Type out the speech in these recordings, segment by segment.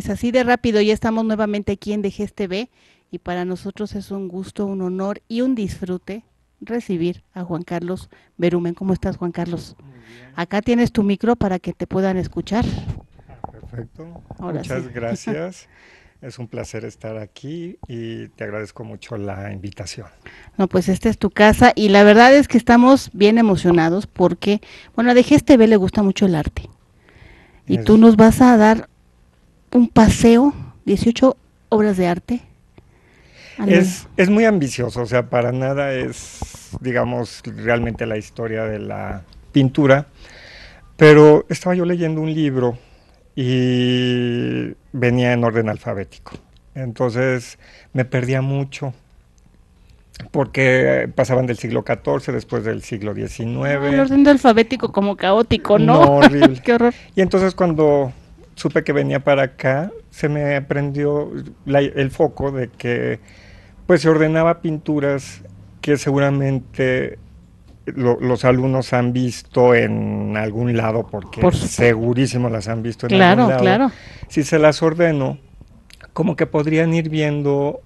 pues así de rápido ya estamos nuevamente aquí en DGSTV TV y para nosotros es un gusto, un honor y un disfrute recibir a Juan Carlos Berumen. ¿Cómo estás, Juan Carlos? Acá tienes tu micro para que te puedan escuchar. Perfecto. Muchas gracias. es un placer estar aquí y te agradezco mucho la invitación. No, pues esta es tu casa y la verdad es que estamos bien emocionados porque, bueno, a DGSTV le gusta mucho el arte. Y tú nos vas a dar un paseo, 18 obras de arte. Es, muy ambicioso, o sea, para nada es, digamos, realmente la historia de la pintura. Pero estaba yo leyendo un libro y venía en orden alfabético. Entonces me perdía mucho porque pasaban del siglo XIV, después del siglo XIX. Ah, el orden alfabético como caótico, ¿no? horrible. Qué horror. Y entonces cuando supe que venía para acá, se me prendió el foco de que pues se ordenaba pinturas que seguramente los alumnos han visto en algún lado, porque segurísimo las han visto en algún lado. Claro, claro. Si se las ordeno, como que podrían ir viendo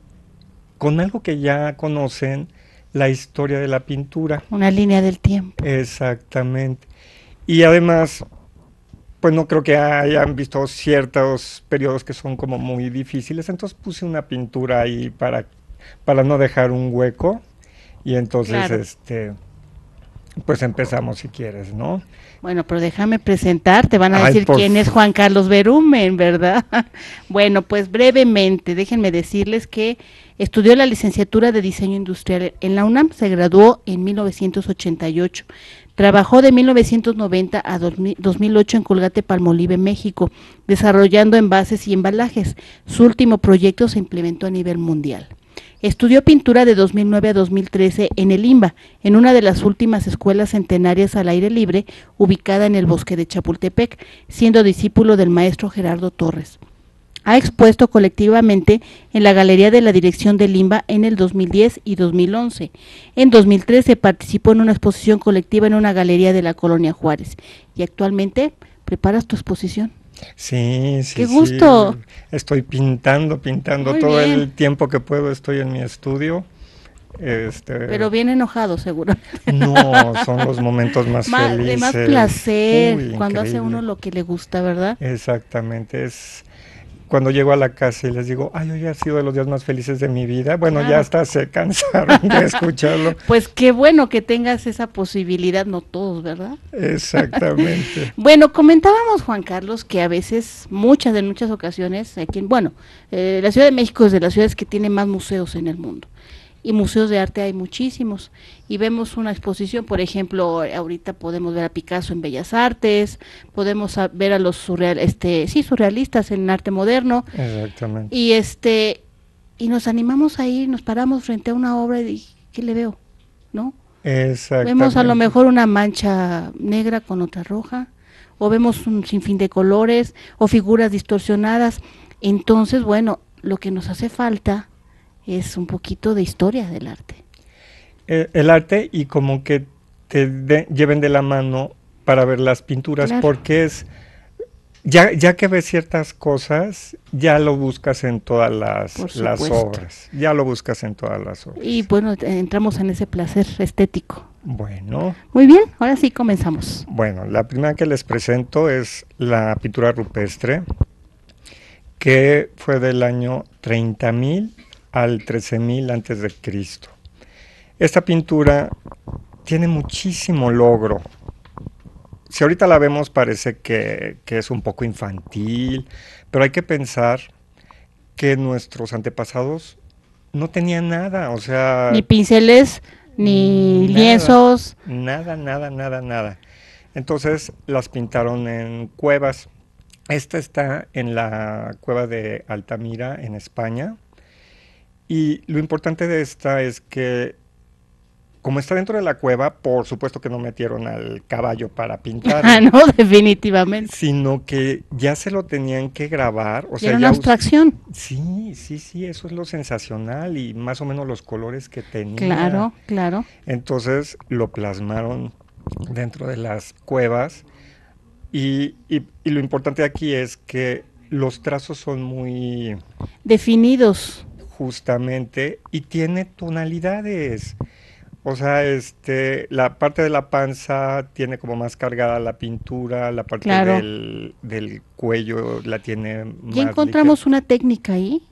con algo que ya conocen la historia de la pintura. Una línea del tiempo. Exactamente. Y además, pues no creo que hayan visto ciertos periodos que son como muy difíciles, entonces puse una pintura ahí para, para no dejar un hueco y entonces este pues empezamos si quieres, ¿no? Bueno, pero déjame presentar, te van a decir quién es Juan Carlos Berumen, ¿verdad? bueno, pues brevemente, déjenme decirles que Estudió la licenciatura de Diseño Industrial en la UNAM, se graduó en 1988. Trabajó de 1990 a 2008 en Colgate Palmolive, México, desarrollando envases y embalajes. Su último proyecto se implementó a nivel mundial. Estudió pintura de 2009 a 2013 en el IMBA, en una de las últimas escuelas centenarias al aire libre ubicada en el bosque de Chapultepec, siendo discípulo del maestro Gerardo Torres ha expuesto colectivamente en la Galería de la Dirección de Limba en el 2010 y 2011. En 2013 participó en una exposición colectiva en una galería de la Colonia Juárez y actualmente preparas tu exposición. Sí, sí. Qué gusto. Estoy pintando, pintando todo el tiempo que puedo, estoy en mi estudio. Este, Pero bien enojado, seguro. No, son los momentos más felices. De más placer, cuando hace uno lo que le gusta, ¿verdad? Exactamente, es cuando llego a la casa y les digo, ay, hoy ha sido de los días más felices de mi vida, bueno, ya hasta se cansaron de escucharlo. pues qué bueno que tengas esa posibilidad, no todos, ¿verdad? Exactamente. bueno, comentábamos, Juan Carlos, que a veces, muchas de muchas ocasiones, aquí, bueno, eh, la Ciudad de México es de las ciudades que tiene más museos en el mundo y museos de arte hay muchísimos. Y vemos una exposición, por ejemplo, ahorita podemos ver a Picasso en Bellas Artes, podemos ver a los surreal, este, sí, surrealistas en arte moderno. Exactamente. Y este y nos animamos a ir, nos paramos frente a una obra y ¿qué le veo? ¿No? Vemos a lo mejor una mancha negra con otra roja, o vemos un sinfín de colores, o figuras distorsionadas. Entonces, bueno, lo que nos hace falta es un poquito de historia del arte. Eh, el arte y como que te lleven de la mano para ver las pinturas, porque es, ya, que ves ciertas cosas, ya lo buscas en todas las, las obras, ya lo buscas en todas las obras. Y bueno, entramos en ese placer estético. Bueno. Muy bien, ahora sí comenzamos. Bueno, la primera que les presento es la pintura rupestre, que fue del año 30.000 al 13000 antes de Cristo. Esta pintura tiene muchísimo logro. Si ahorita la vemos parece que, es un poco infantil, pero hay que pensar que nuestros antepasados no tenían nada, o sea... Ni pinceles, ni lienzos. Nada, nada, nada, nada. Entonces las pintaron en cuevas. Esta está en la cueva de Altamira, en España. Y lo importante de esta es que, como está dentro de la cueva, por supuesto que no metieron al caballo para pintar. Ah, no, definitivamente. Sino que ya se lo tenían que grabar. O sea, una abstracción. Sí, sí, sí, eso es lo sensacional y más o menos los colores que tenía. Claro, claro. Entonces lo plasmaron dentro de las cuevas. Y, y, y lo importante aquí es que los trazos son muy... Definidos justamente y tiene tonalidades. O sea, este, la parte de la panza tiene como más cargada la pintura, la parte del, cuello la tiene más. Y encontramos una técnica ahí?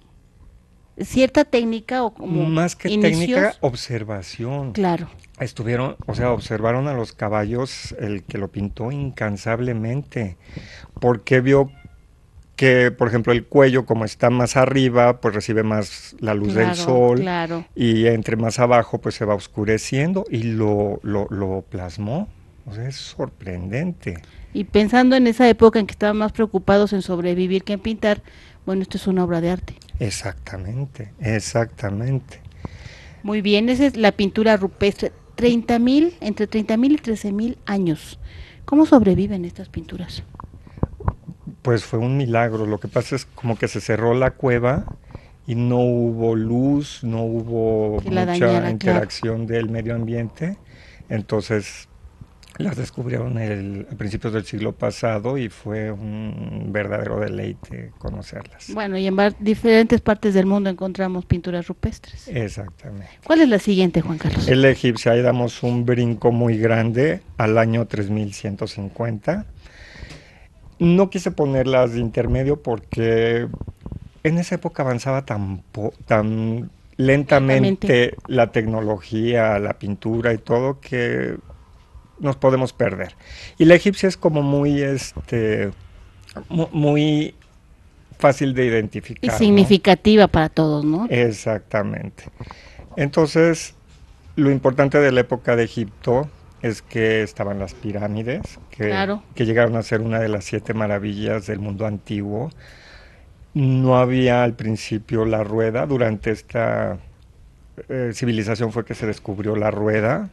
¿Cierta técnica o como Más que técnica, observación. Claro. Estuvieron, o sea, observaron a los caballos, el que lo pintó incansablemente, porque vio que, por ejemplo, el cuello, como está más arriba, pues recibe más la luz del sol. Y entre más abajo, pues se va oscureciendo y lo, lo, plasmó. es sorprendente. Y pensando en esa época en que estaban más preocupados en sobrevivir que en pintar, bueno, esto es una obra de arte. Exactamente, exactamente. Muy bien, esa es la pintura rupestre. 30 entre 30.000 mil y 13 mil años. ¿Cómo sobreviven estas pinturas? pues fue un milagro. Lo que pasa es como que se cerró la cueva y no hubo luz, no hubo mucha interacción del medio ambiente. Entonces las descubrieron el, a principios del siglo pasado y fue un verdadero deleite conocerlas. Bueno, y en diferentes partes del mundo encontramos pinturas rupestres. Exactamente. ¿Cuál es la siguiente, Juan Carlos? El egipcio, ahí damos un brinco muy grande al año 3150 no quise ponerlas de intermedio porque en esa época avanzaba tan, tan lentamente, la tecnología, la pintura y todo que nos podemos perder. Y la egipcia es como muy, este, muy fácil de identificar. Y significativa para todos, ¿no? Exactamente. Entonces, lo importante de la época de Egipto es que estaban las pirámides, que, llegaron a ser una de las siete maravillas del mundo antiguo. No había al principio la rueda, durante esta eh, civilización fue que se descubrió la rueda.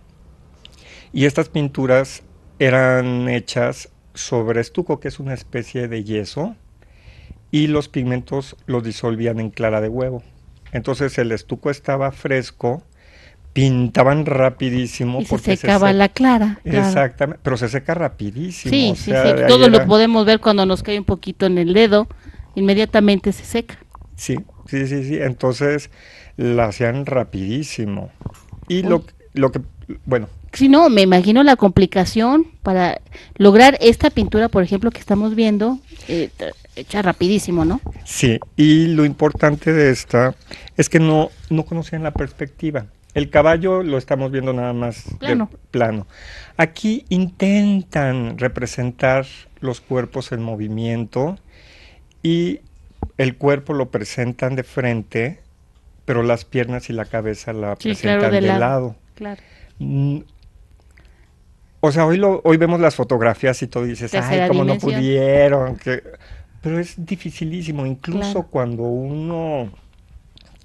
Y estas pinturas eran hechas sobre estuco, que es una especie de yeso, y los pigmentos los disolvían en clara de huevo. Entonces el estuco estaba fresco, pintaban rapidísimo. Y se porque secaba la clara. Exactamente, pero se seca rapidísimo. Sí, sí, sí. Todo lo podemos ver cuando nos cae un poquito en el dedo, inmediatamente se seca. Sí, sí, sí, sí. Entonces la hacían rapidísimo. Y lo, lo que, bueno. si no, me imagino la complicación para lograr esta pintura, por ejemplo, que estamos viendo, eh, hecha rapidísimo, ¿no? Sí, y lo importante de esta es que no, no conocían la perspectiva. El caballo lo estamos viendo nada más plano. plano. Aquí intentan representar los cuerpos en movimiento y el cuerpo lo presentan de frente, pero las piernas y la cabeza la presentan de, lado. Claro. Mm. o sea, hoy, hoy vemos las fotografías y tú dices, ay, cómo no pudieron. Pero es dificilísimo, incluso cuando uno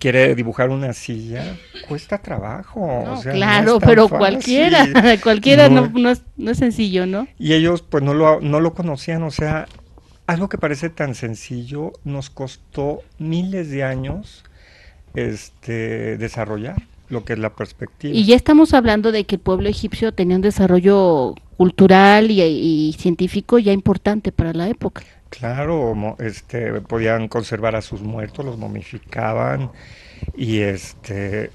quiere dibujar una silla, cuesta trabajo. claro, pero cualquiera, cualquiera no, es, sencillo, ¿no? Y ellos pues no lo, no lo conocían, o sea, algo que parece tan sencillo nos costó miles de años este, desarrollar lo que es la perspectiva. Y ya estamos hablando de que el pueblo egipcio tenía un desarrollo cultural y científico ya importante para la época. Claro, este, podían conservar a sus muertos, los momificaban y este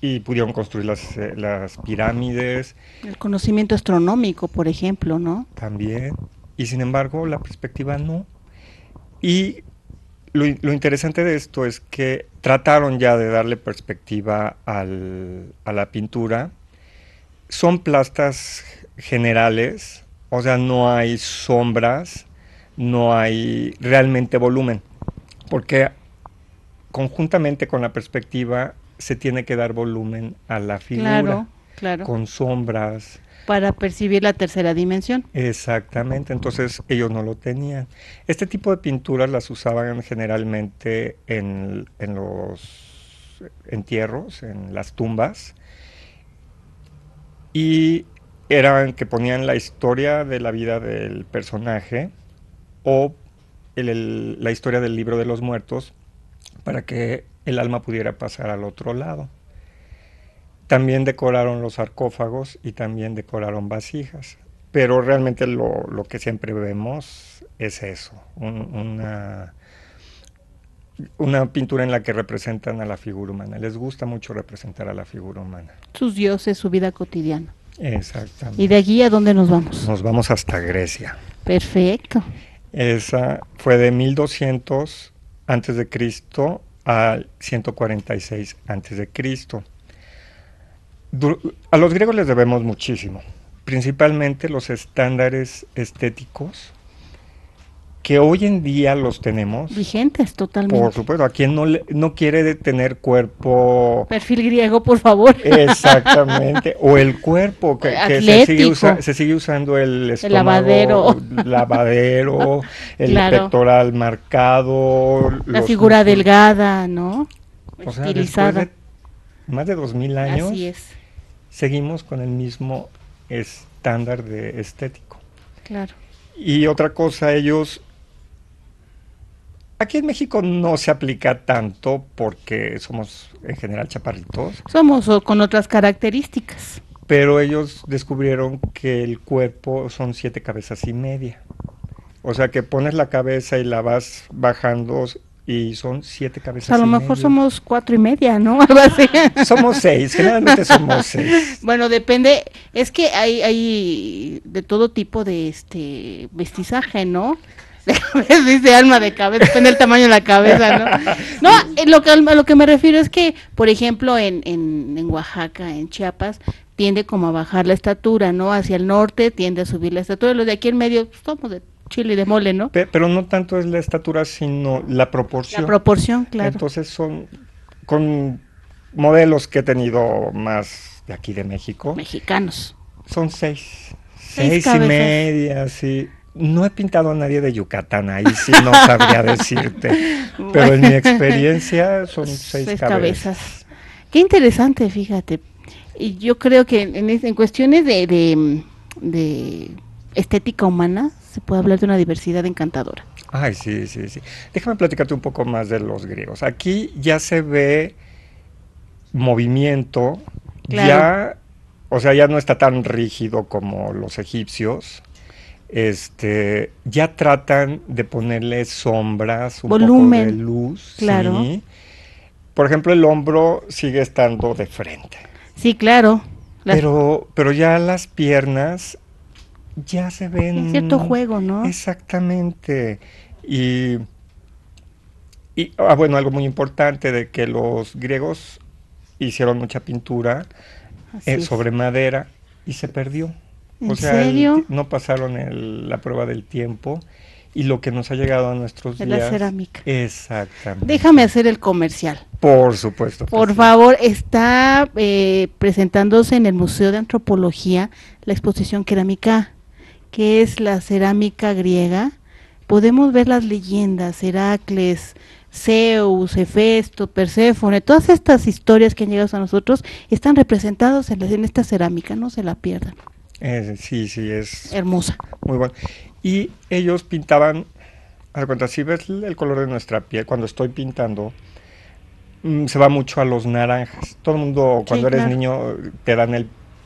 y pudieron construir las, eh, las pirámides. El conocimiento astronómico, por ejemplo, ¿no? También. Y sin embargo, la perspectiva no. Y lo, interesante de esto es que trataron ya de darle perspectiva a la pintura. Son plastas generales, o sea, no hay sombras, no hay realmente volumen, porque conjuntamente con la perspectiva se tiene que dar volumen a la figura, claro, con sombras. Para percibir la tercera dimensión. Exactamente, entonces ellos no lo tenían. Este tipo de pinturas las usaban generalmente en, en los entierros, en las tumbas, y eran que ponían la historia de la vida del personaje, o la historia del libro de los muertos para que el alma pudiera pasar al otro lado. También decoraron los sarcófagos y también decoraron vasijas. Pero realmente lo, que siempre vemos es eso, una, una pintura en la que representan a la figura humana. Les gusta mucho representar a la figura humana. Sus dioses, su vida cotidiana. Exactamente. ¿Y de aquí a dónde nos vamos? Nos vamos hasta Grecia. Perfecto. Esa fue de 1200 antes de Cristo al 146 antes de Cristo. A los griegos les debemos muchísimo, principalmente los estándares estéticos que hoy en día los tenemos. Vigentes, totalmente. Por supuesto, a quien no, no quiere tener cuerpo... Perfil griego, por favor. Exactamente, o el cuerpo, que, se, sigue usando el estómago, el lavadero, lavadero el pectoral marcado. La figura delgada, ¿no? O Estilizada. más de dos mil años, Así seguimos con el mismo estándar de estético. Claro. Y otra cosa, ellos Aquí en México no se aplica tanto porque somos en general chaparritos. Somos con otras características. Pero ellos descubrieron que el cuerpo son siete cabezas y media. O sea que pones la cabeza y la vas bajando y son siete cabezas. y media. A lo mejor somos cuatro y media, ¿no? somos seis, generalmente somos seis. Bueno, depende, es que hay, hay de todo tipo de este mestizaje, ¿no? de cabeza, dice alma de cabeza, depende del tamaño de la cabeza, ¿no? No, eh, lo que, a lo que me refiero es que, por ejemplo, en, Oaxaca, en Chiapas, tiende como a bajar la estatura, ¿no? Hacia el norte tiende a subir la estatura, los de aquí en medio pues, somos de chile y de mole, ¿no? pero no tanto es la estatura, sino la proporción. La proporción, claro. Entonces son con modelos que he tenido más de aquí de México. Mexicanos. Son Seis, seis y media, sí no he pintado a nadie de Yucatán, ahí sí no sabría decirte. Pero en mi experiencia son pues, seis, pues, cabezas. Qué interesante, fíjate. Y yo creo que en, cuestiones de, de, estética humana se puede hablar de una diversidad encantadora. Ay, sí, sí, sí. Déjame platicarte un poco más de los griegos. Aquí ya se ve movimiento, ya, o sea, ya no está tan rígido como los egipcios este, ya tratan de ponerle sombras, un Volumen, poco de luz. Claro. Por ejemplo, el hombro sigue estando de frente. Sí, claro. Pero, pero ya las piernas ya se ven. Es cierto juego, ¿no? Exactamente. Y, y ah, bueno, algo muy importante de que los griegos hicieron mucha pintura eh, sobre madera y se perdió o sea, no pasaron la prueba del tiempo y lo que nos ha llegado a nuestros La cerámica. Exactamente. Déjame hacer el comercial. Por supuesto. Por favor, está eh, presentándose en el Museo de Antropología la exposición Cerámica, que es la cerámica griega. Podemos ver las leyendas, Heracles, Zeus, Hefesto, Perséfone, todas estas historias que han llegado a nosotros están representadas en, en esta cerámica, no se la pierdan. Eh, sí, sí, es... Hermosa. Muy bueno. Y ellos pintaban, haz cuenta, si ves el color de nuestra piel, cuando estoy pintando, mm, se va mucho a los naranjas. Todo el mundo, cuando eres niño, te dan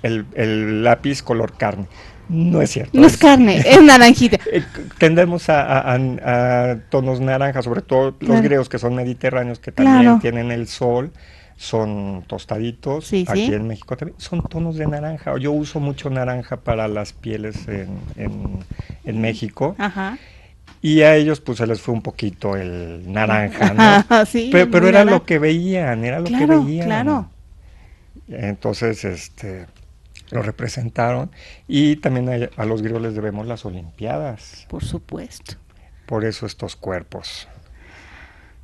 el, lápiz color carne. No es cierto. No es, carne, es naranjita. Eh, tendemos a, tonos naranjas, sobre todo los griegos que son mediterráneos, que también tienen el sol son tostaditos, aquí en México también, son tonos de naranja. Yo uso mucho naranja para las pieles en, México. Y a ellos pues se les fue un poquito el naranja, ¿no? Ah, pero, era lo que veían, era lo que veían. Claro. Entonces, este, lo representaron. Y también a, a los griegos les debemos las Olimpiadas. Por supuesto. Por eso estos cuerpos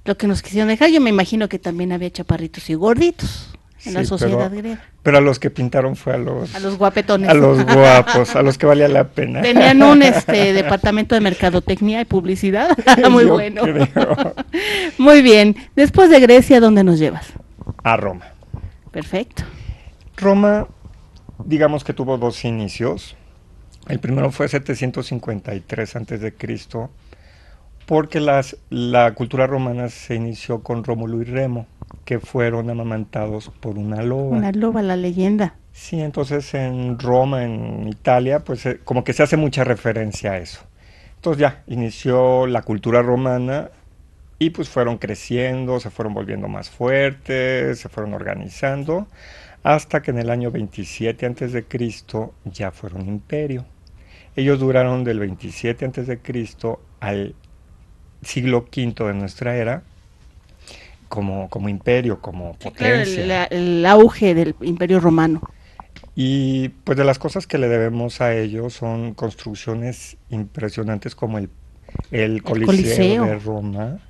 lo que nos quisieron dejar. Yo me imagino que también había chaparritos y gorditos en la sociedad griega. Pero a los que pintaron fue a los... los guapetones. A los guapos, a los que valía la pena. Tenían un este, departamento de mercadotecnia y publicidad, muy bueno. muy bien, después de Grecia, ¿dónde nos llevas? A Roma. Perfecto. Roma, digamos que tuvo dos inicios. El primero fue 753 antes de Cristo porque las, la cultura romana se inició con Rómulo y Remo, que fueron amamantados por una loba. Una loba, la leyenda. Sí, entonces en Roma, en Italia, pues eh, como que se hace mucha referencia a eso. Entonces ya, inició la cultura romana y pues fueron creciendo, se fueron volviendo más fuertes, se fueron organizando, hasta que en el año 27 Cristo ya fueron imperio. Ellos duraron del 27 Cristo al siglo V de nuestra era, como, como imperio, como potencia. El, auge del imperio romano. Y pues de las cosas que le debemos a ellos son construcciones impresionantes como el, Coliseo, de Roma,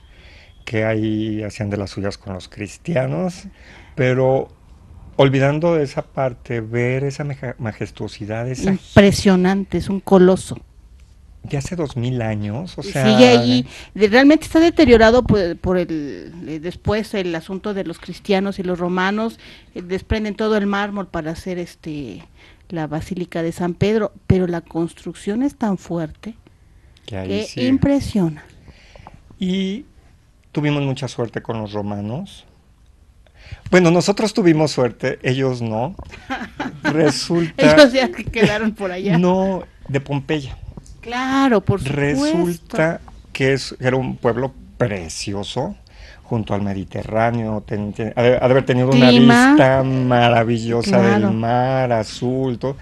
que ahí hacían de las suyas con los cristianos, pero olvidando de esa parte, ver esa majestuosidad. Esa Impresionante, es un coloso de hace dos mil años, o sea... Sigue ahí, realmente está deteriorado por, el, eh, después el asunto de los cristianos y los romanos, eh, desprenden todo el mármol para hacer este la Basílica de San Pedro, pero la construcción es tan fuerte que, impresiona. Y tuvimos mucha suerte con los romanos. Bueno, nosotros tuvimos suerte, ellos no. Resulta... ellos ya quedaron por allá. No, de Pompeya. Claro, por supuesto. Resulta que, es, era un pueblo precioso, junto al Mediterráneo, ha, de, haber tenido una vista maravillosa del mar azul, todo,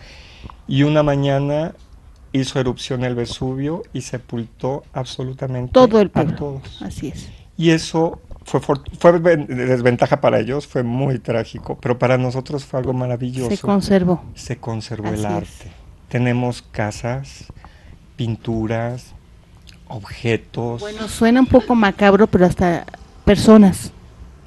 y una mañana hizo erupción el Vesubio y sepultó absolutamente todo el pueblo. Así es. Y eso fue, fue desventaja para ellos, fue muy trágico, pero para nosotros fue algo maravilloso. Se conservó. Se conservó el arte. Tenemos casas pinturas, objetos. Bueno, suena un poco macabro, pero hasta personas.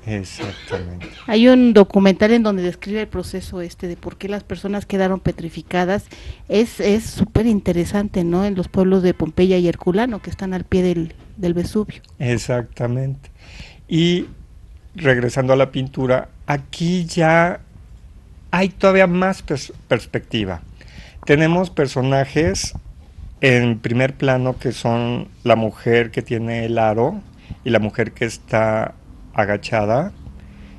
Exactamente. Hay un documental en donde describe el proceso este de por qué las personas quedaron petrificadas. Es súper interesante, ¿no? En los pueblos de Pompeya y Herculano, que están al pie del, Vesubio. Exactamente. Y regresando a la pintura, aquí ya hay todavía más perspectiva. Tenemos personajes en primer plano que son la mujer que tiene el aro y la mujer que está agachada,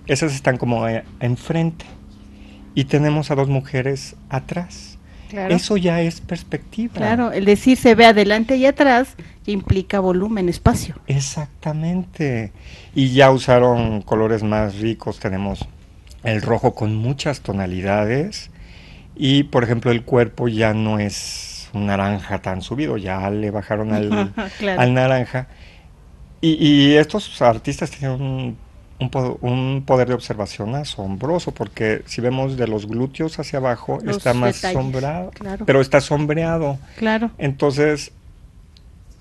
esas están como eh, enfrente y tenemos a dos mujeres atrás. Eso ya es perspectiva. Claro, el decir se ve adelante y atrás implica volumen, espacio. Exactamente. Y ya usaron colores más ricos, tenemos el rojo con muchas tonalidades y por ejemplo el cuerpo ya no es un naranja tan subido, ya le bajaron al, naranja. Y, estos artistas tienen un, poder de observación asombroso, porque si vemos de los glúteos hacia abajo, está más sombrado, pero está sombreado. Claro. Entonces,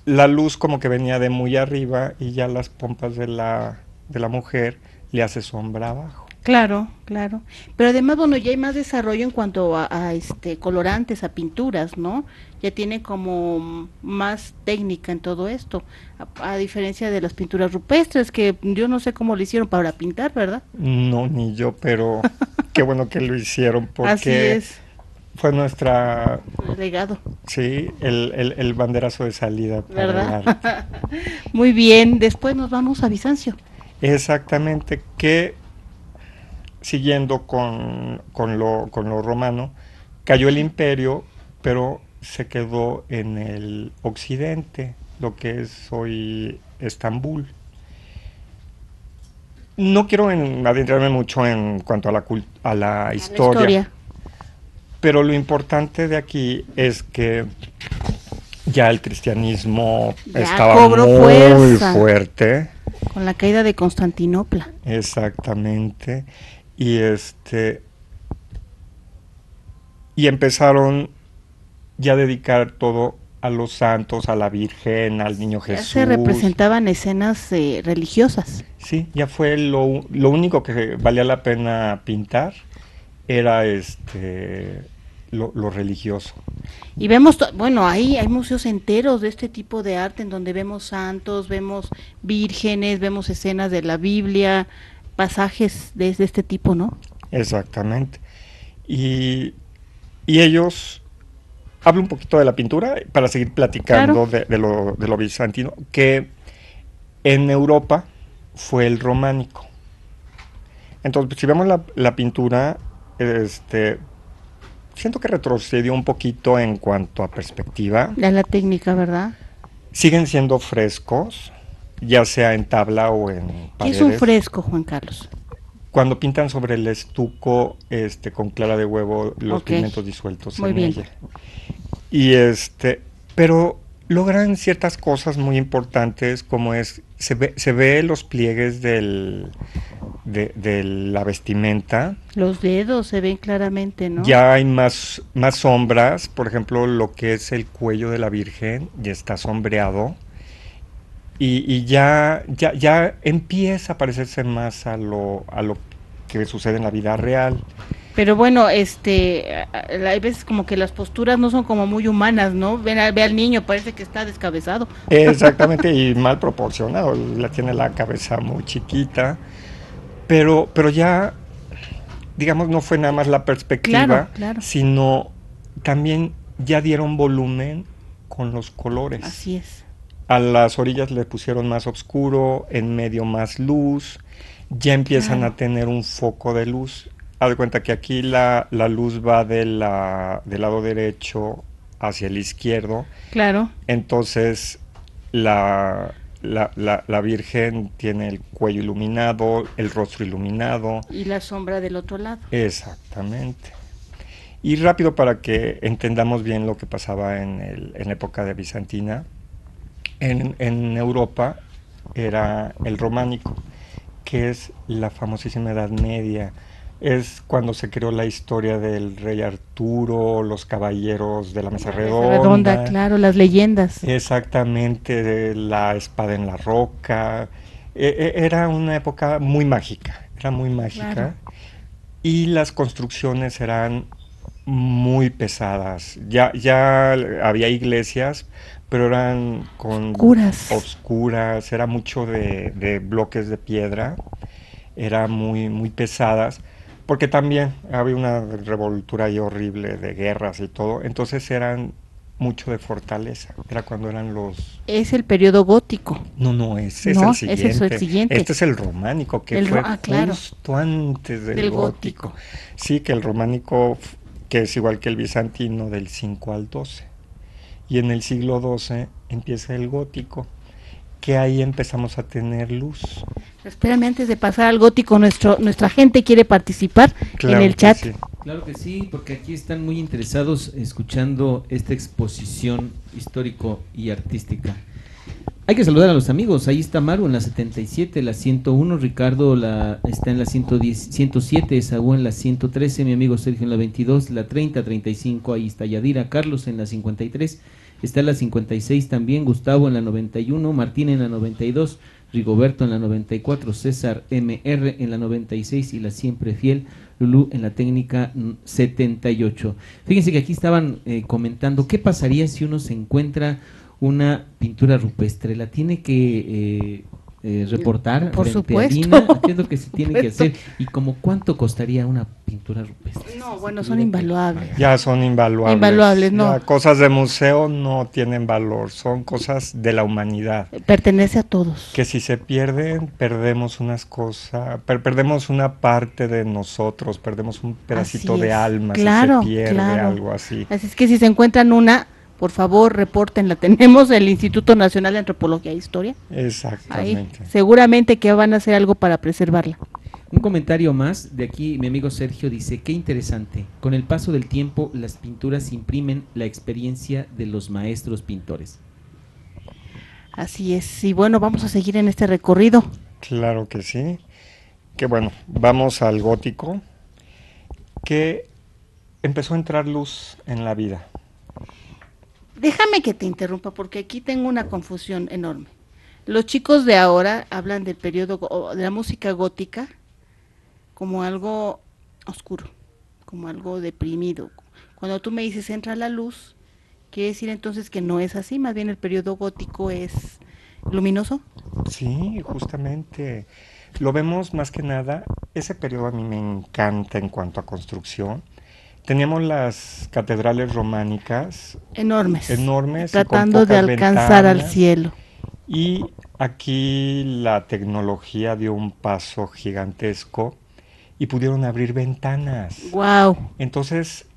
la luz como que venía de muy arriba y ya las pompas de la, de la mujer le hace sombra abajo. Claro, claro. Pero además, bueno, ya hay más desarrollo en cuanto a, este colorantes, a pinturas, ¿no? Ya tiene como más técnica en todo esto, a, diferencia de las pinturas rupestres, que yo no sé cómo lo hicieron para pintar, ¿verdad? No, ni yo, pero qué bueno que lo hicieron porque fue nuestra... Legado. Sí, el, banderazo de salida. ¿Verdad? Muy bien, después nos vamos a Bizancio. Exactamente, que siguiendo con, lo, romano, cayó el imperio, pero se quedó en el occidente, lo que es hoy Estambul. No quiero adentrarme mucho en cuanto a la, a la historia, pero lo importante de aquí es que ya el cristianismo estaba muy fuerte. Con la caída de Constantinopla. Exactamente. Y este. Y empezaron ya a dedicar todo a los santos, a la Virgen, al Niño Jesús. Ya se representaban escenas eh, religiosas. Sí, ya fue lo, lo, único que valía la pena pintar era este lo, lo religioso. Y vemos, bueno, ahí hay museos enteros de este tipo de arte en donde vemos santos, vemos vírgenes, vemos escenas de la Biblia, pasajes de, este tipo, ¿no? Exactamente. Y, ellos hablo un poquito de la pintura para seguir platicando de, lo, bizantino, que en Europa fue el románico. Entonces, si vemos la, pintura, este, siento que retrocedió un poquito en cuanto a perspectiva. De la técnica, ¿verdad? Siguen siendo frescos, ya sea en tabla o en es un fresco, Juan Carlos? Cuando pintan sobre el estuco este, con clara de huevo los pigmentos disueltos muy bien. Y este, pero logran ciertas cosas muy importantes como es, se ve, se ve los pliegues del, de, la vestimenta. Los dedos se ven claramente, ¿no? Ya hay más, más sombras, por ejemplo, lo que es el cuello de la Virgen ya está sombreado y, ya, ya, empieza a parecerse más a lo, a lo que sucede en la vida real. Pero bueno, este, hay veces como que las posturas no son como muy humanas, ¿no? Ve, ve al niño, parece que está descabezado. Exactamente, y mal proporcionado, la tiene la cabeza muy chiquita, pero, pero ya, digamos, no fue nada más la perspectiva, sino también ya dieron volumen con los colores. Así es a las orillas le pusieron más oscuro, en medio más luz, ya empiezan a tener un foco de luz. Haz de cuenta que aquí la, luz va de la, del lado derecho hacia el izquierdo. Claro. Entonces la, la, la, la, Virgen tiene el cuello iluminado, el rostro iluminado. Y la sombra del otro lado. Exactamente. Y rápido para que entendamos bien lo que pasaba en, el, en la época de Bizantina, en, Europa era el románico, que es la famosísima Edad Media. Es cuando se creó la historia del rey Arturo, los caballeros de la mesa redonda. claro, las leyendas. Exactamente, la espada en la roca. E, e, era una época muy mágica, era muy mágica. Y las construcciones eran muy pesadas. Ya, ya había iglesias, pero eran con oscuras, era mucho de, bloques de piedra, eran muy, muy pesadas, porque también había una revoltura ahí horrible de guerras y todo, entonces eran mucho de fortaleza, era cuando eran los... Es el periodo gótico. No, no, es el siguiente. es el Este es el románico, que fue ah, claro. justo antes del, gótico. Sí, que el románico, que es igual que el bizantino, del 5 al 12 y en el siglo XII empieza el gótico, que ahí empezamos a tener luz. Espérame, antes de pasar al gótico, nuestro, nuestra gente quiere participar en el chat. Claro que sí, porque aquí están muy interesados escuchando esta exposición histórico y artística. Hay que saludar a los amigos. Ahí está Maru en la 77, la 101, Ricardo la, está en la 110, 107, Esaú en la 113, mi amigo Sergio en la 22, la 30, 35, ahí está Yadira, Carlos en la 53 está en la 56 también, Gustavo en la 91, Martín en la 92, Rigoberto en la 94, César MR en la 96 y la siempre fiel Lulú en la técnica 78. Fíjense que aquí estaban eh, comentando qué pasaría si uno se encuentra una pintura rupestre, la tiene que eh, eh, reportar Por supuesto. que se tiene que hacer y como cuánto costaría una pintura rupestre. No, bueno, son invaluables. Ya son invaluables. cosas de museo no tienen valor, son cosas de la humanidad. Pertenece a todos. Que si se pierden, perdemos unas cosas, perdemos una parte de nosotros, perdemos un pedacito de alma, claro, si se pierde algo así. Así es que si se encuentran una, por favor, repórtenla. tenemos el Instituto Nacional de Antropología e Historia. Exactamente. seguramente que van a hacer algo para preservarla. Un comentario más de aquí, mi amigo Sergio dice, qué interesante, con el paso del tiempo las pinturas imprimen la experiencia de los maestros pintores. Así es, y bueno, vamos a seguir en este recorrido. Claro que sí, que bueno, vamos al gótico, que empezó a entrar luz en la vida Déjame que te interrumpa porque aquí tengo una confusión enorme. Los chicos de ahora hablan del periodo de la música gótica como algo oscuro, como algo deprimido. Cuando tú me dices entra la luz, quiere decir entonces que no es así, más bien el periodo gótico es luminoso. Sí, justamente. Lo vemos más que nada, ese periodo a mí me encanta en cuanto a construcción, Teníamos las catedrales románicas. Enormes. Enormes. Tratando de alcanzar al cielo. Y aquí la tecnología dio un paso gigantesco y pudieron abrir ventanas. ¡Wow! Entonces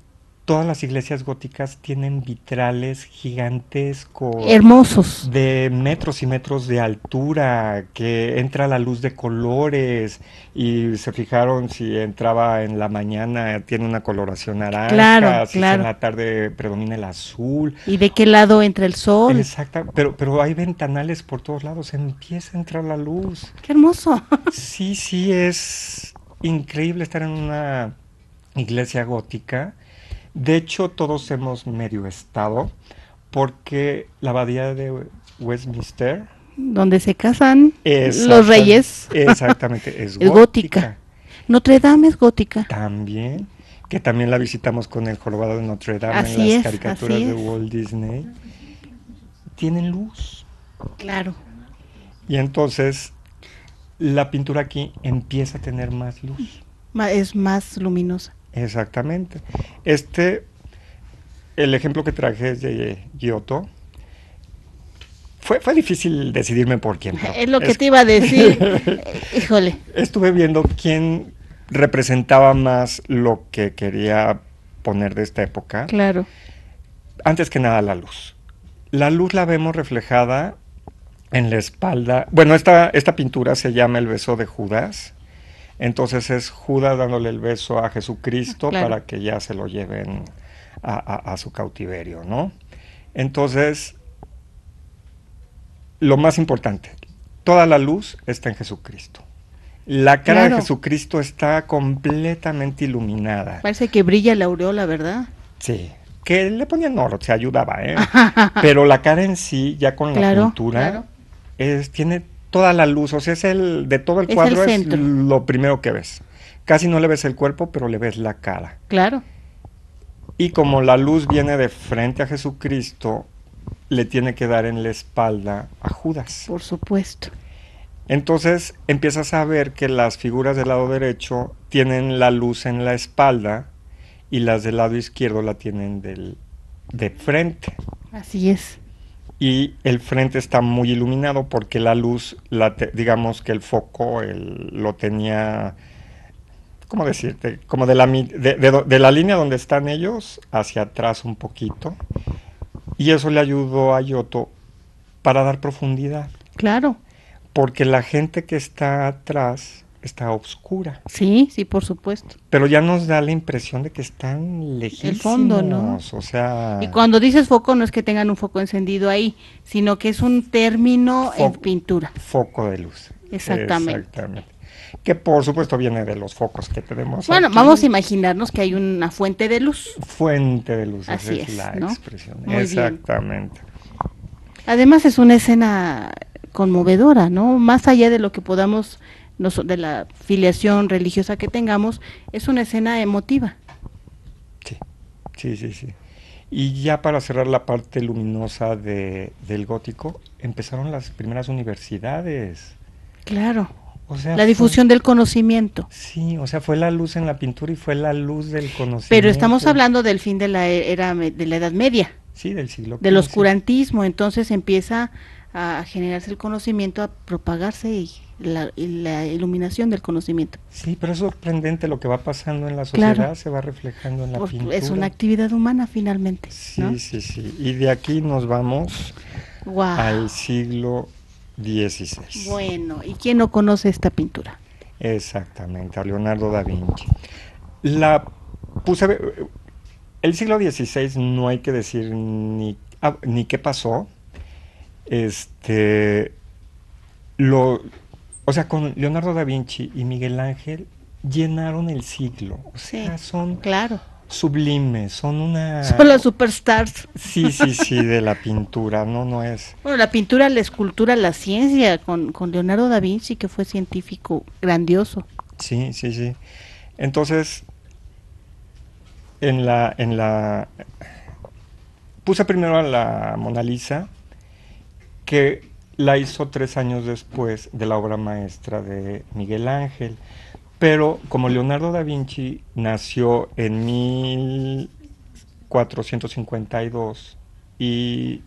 todas las iglesias góticas tienen vitrales gigantescos. Hermosos. De metros y metros de altura, que entra la luz de colores. Y se fijaron si entraba en la mañana, tiene una coloración naranja. Claro, si en la tarde predomina el azul. ¿Y de qué lado entra el sol? Exacto, pero, pero hay ventanales por todos lados, empieza a entrar la luz. ¡Qué hermoso! sí, sí, es increíble estar en una iglesia gótica de hecho, todos hemos medio estado porque la abadía de Westminster, donde se casan los reyes, exactamente, es, gótica. Notre Dame es gótica. También, que también la visitamos con el jorobado de Notre Dame en las caricaturas de Walt Disney. Tienen luz. Claro. Y entonces la pintura aquí empieza a tener más luz. Es más luminosa. Exactamente. Este, el ejemplo que traje de Giotto, fue, fue, difícil decidirme por quién. Es lo que te iba a decir. Híjole. Estuve viendo quién representaba más lo que quería poner de esta época. Claro. Antes que nada, la luz. La luz la vemos reflejada en la espalda. Bueno, esta pintura se llama El beso de Judas. Entonces es Judas dándole el beso a Jesucristo para que ya se lo lleven a, su cautiverio, ¿no? Entonces, lo más importante, toda la luz está en Jesucristo. La cara de Jesucristo está completamente iluminada. Parece que brilla la aureola, ¿verdad? Sí, que le ponían oro, se ayudaba, ¿eh? Pero la cara en sí, ya con la pintura, tiene toda la luz, o sea, es el de todo el cuadro es lo primero que ves. Casi no le ves el cuerpo, pero le ves la cara. Claro. Y como la luz viene de frente a Jesucristo, le tiene que dar en la espalda a Judas. Por supuesto. Entonces empiezas a ver que las figuras del lado derecho tienen la luz en la espalda y las del lado izquierdo la tienen del, de frente. Así es y el frente está muy iluminado porque la luz, digamos que el foco lo tenía, ¿cómo decirte? Como de la, de la línea donde están ellos hacia atrás un poquito. Y eso le ayudó a Yoto para dar profundidad. Claro. Porque la gente que está atrás está oscura. Sí, sí, por supuesto. Pero ya nos da la impresión de que están lejísimos. El fondo, ¿no? O sea... Y cuando dices foco no es que tengan un foco encendido ahí, sino que es un término en pintura. Foco de luz. Exactamente. Que por supuesto viene de los focos que tenemos. Bueno, vamos a imaginarnos que hay una fuente de luz. Fuente de luz, Así esa es, la expresión. Exactamente. Además es una escena conmovedora, ¿no? Más allá de lo que podamos de la filiación religiosa que tengamos, es una escena emotiva. Sí, sí, sí, sí. Y ya para cerrar la parte luminosa de, del gótico, empezaron las primeras universidades. Claro. O sea, la difusión del conocimiento. Sí, o sea, fue la luz en la pintura y fue la luz del conocimiento. Pero estamos hablando del fin de la e, era de la Edad Media. Sí, del siglo. Del oscurantismo, entonces empieza a generarse el conocimiento, a propagarse y la, iluminación del conocimiento. Sí, pero es sorprendente lo que va pasando en la sociedad, se va reflejando en la pintura. Es una actividad humana finalmente. Sí, sí, sí. Y de aquí nos vamos al siglo XVI. Bueno, ¿y quién no conoce esta pintura? Exactamente, a Leonardo da Vinci. La puse. El siglo XVI no hay que decir ni, ah, ni qué pasó. Este. Lo, o sea, con Leonardo da Vinci y Miguel Ángel llenaron el siglo. O sea, son claro. sublimes, son una... Son las superstars. Sí, sí, sí, de la pintura, no, no es. Bueno, la pintura, la escultura, la ciencia, con, con Leonardo da Vinci, que fue científico grandioso. Sí, sí, sí. Entonces, en la, en la... Puse primero a la Mona Lisa, que la hizo tres años después de la obra maestra de Miguel Ángel. Pero como Leonardo da Vinci nació en 1452 y,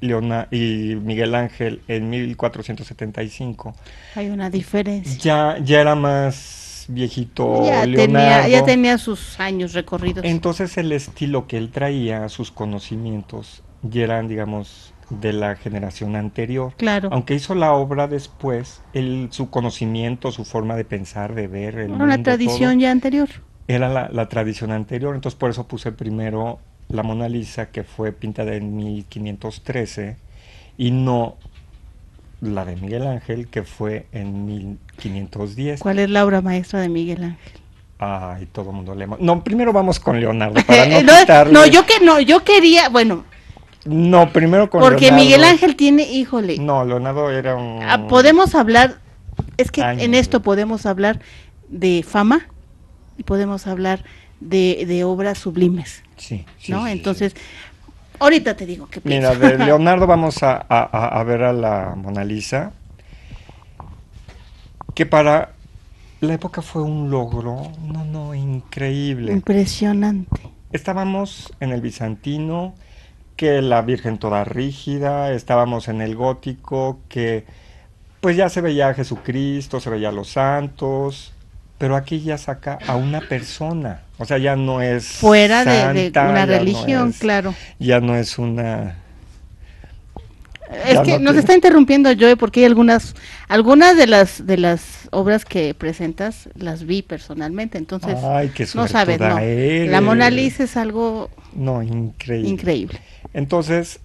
Leona, y Miguel Ángel en 1475. Hay una diferencia. Ya, ya era más viejito ya Tenía, ya tenía sus años recorridos. Entonces el estilo que él traía, sus conocimientos, ya eran, digamos, de la generación anterior. Claro. Aunque hizo la obra después, el, su conocimiento, su forma de pensar, de ver, el una tradición ya anterior. Era la, tradición anterior, entonces por eso puse primero la Mona Lisa, que fue pintada en 1513, y no la de Miguel Ángel, que fue en 1510. ¿Cuál es la obra maestra de Miguel Ángel? Ay, todo el mundo le... No, primero vamos con Leonardo, para no, quitarle... no, yo que no, yo quería, bueno, no, primero con Porque Miguel Ángel tiene, híjole. No, Leonardo era un. Ah, podemos hablar, es que en esto podemos hablar de fama y podemos hablar de, obras sublimes. Sí. ¿No? Entonces, ahorita te digo que Mira, de Leonardo vamos a, a ver a la Mona Lisa, que para la época fue un logro, no, no, increíble. Impresionante. Estábamos en el bizantino que la Virgen toda rígida, estábamos en el gótico, que pues ya se veía a Jesucristo, se veía a los santos, pero aquí ya saca a una persona, o sea, ya no es... Fuera de, una religión, claro. Ya no es una... Es que nos está interrumpiendo Joe porque hay algunas algunas de las de las obras que presentas las vi personalmente, entonces no sabes, no. La Mona Lisa es algo no, increíble. Increíble. Entonces,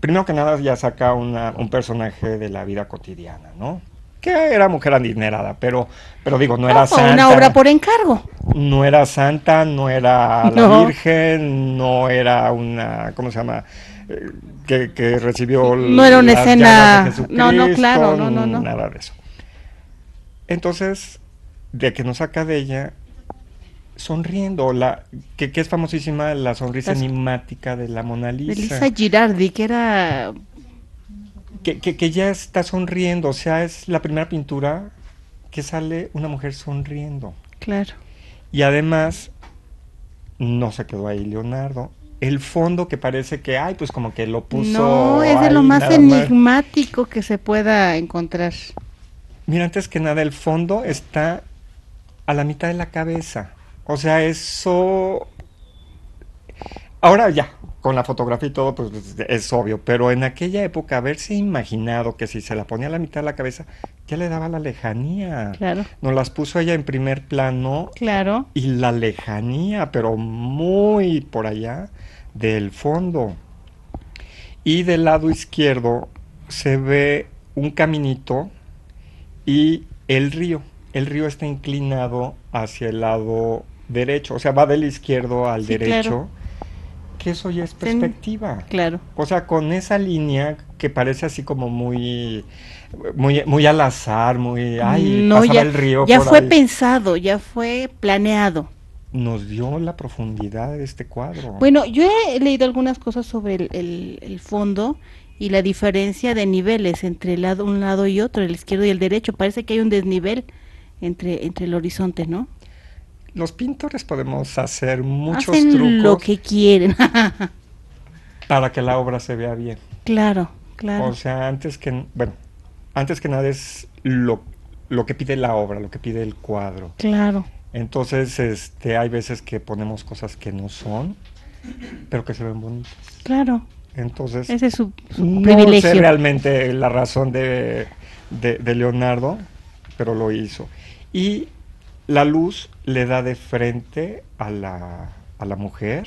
primero que nada ya saca un personaje de la vida cotidiana, ¿no? Que era mujer adinerada, pero, pero digo, no era ah, santa. Una obra por encargo. No era santa, no era la virgen, no era una, ¿cómo se llama? Eh, que, recibió no era una escena no no claro no no no nada de eso entonces de que nos saca de ella sonriendo, la que, es famosísima la sonrisa enigmática de la Mona Lisa. Lisa Girardi, que era... Que, ya está sonriendo, o sea, es la primera pintura que sale una mujer sonriendo. Claro. Y además, no se quedó ahí Leonardo, el fondo que parece que hay, pues como que lo puso. No, es de lo más enigmático que se pueda encontrar. Mira, antes que nada, el fondo está a la mitad de la cabeza. O sea, eso... Ahora ya, con la fotografía y todo, pues es obvio, pero en aquella época haberse imaginado que si se la ponía a la mitad de la cabeza, ya le daba la lejanía. Claro. Nos las puso ella en primer plano. Claro. Y la lejanía, pero muy por allá del fondo. Y del lado izquierdo se ve un caminito y el río. El río está inclinado hacia el lado derecho, o sea, va del izquierdo al derecho, que eso ya es perspectiva. claro. O sea, con esa línea que parece así como muy muy, muy al azar, muy ay, no, ya, el río. Ya fue pensado, ya fue planeado. Nos dio la profundidad de este cuadro. Bueno, yo he leído algunas cosas sobre el, fondo y la diferencia de niveles entre lado, un lado y otro, el izquierdo y el derecho. Parece que hay un desnivel entre, entre el horizonte, ¿no? los pintores podemos hacer muchos trucos. Lo que quieren. para que la obra se vea bien. Claro, claro. O sea, antes que, bueno, antes que nada es lo, lo que pide la obra, lo que pide el cuadro. Claro. Entonces, este, hay veces que ponemos cosas que no son, pero que se ven bonitas. Claro. Entonces, ese es su, no realmente la razón de, de Leonardo, pero lo hizo. Y la luz le da de frente a la, mujer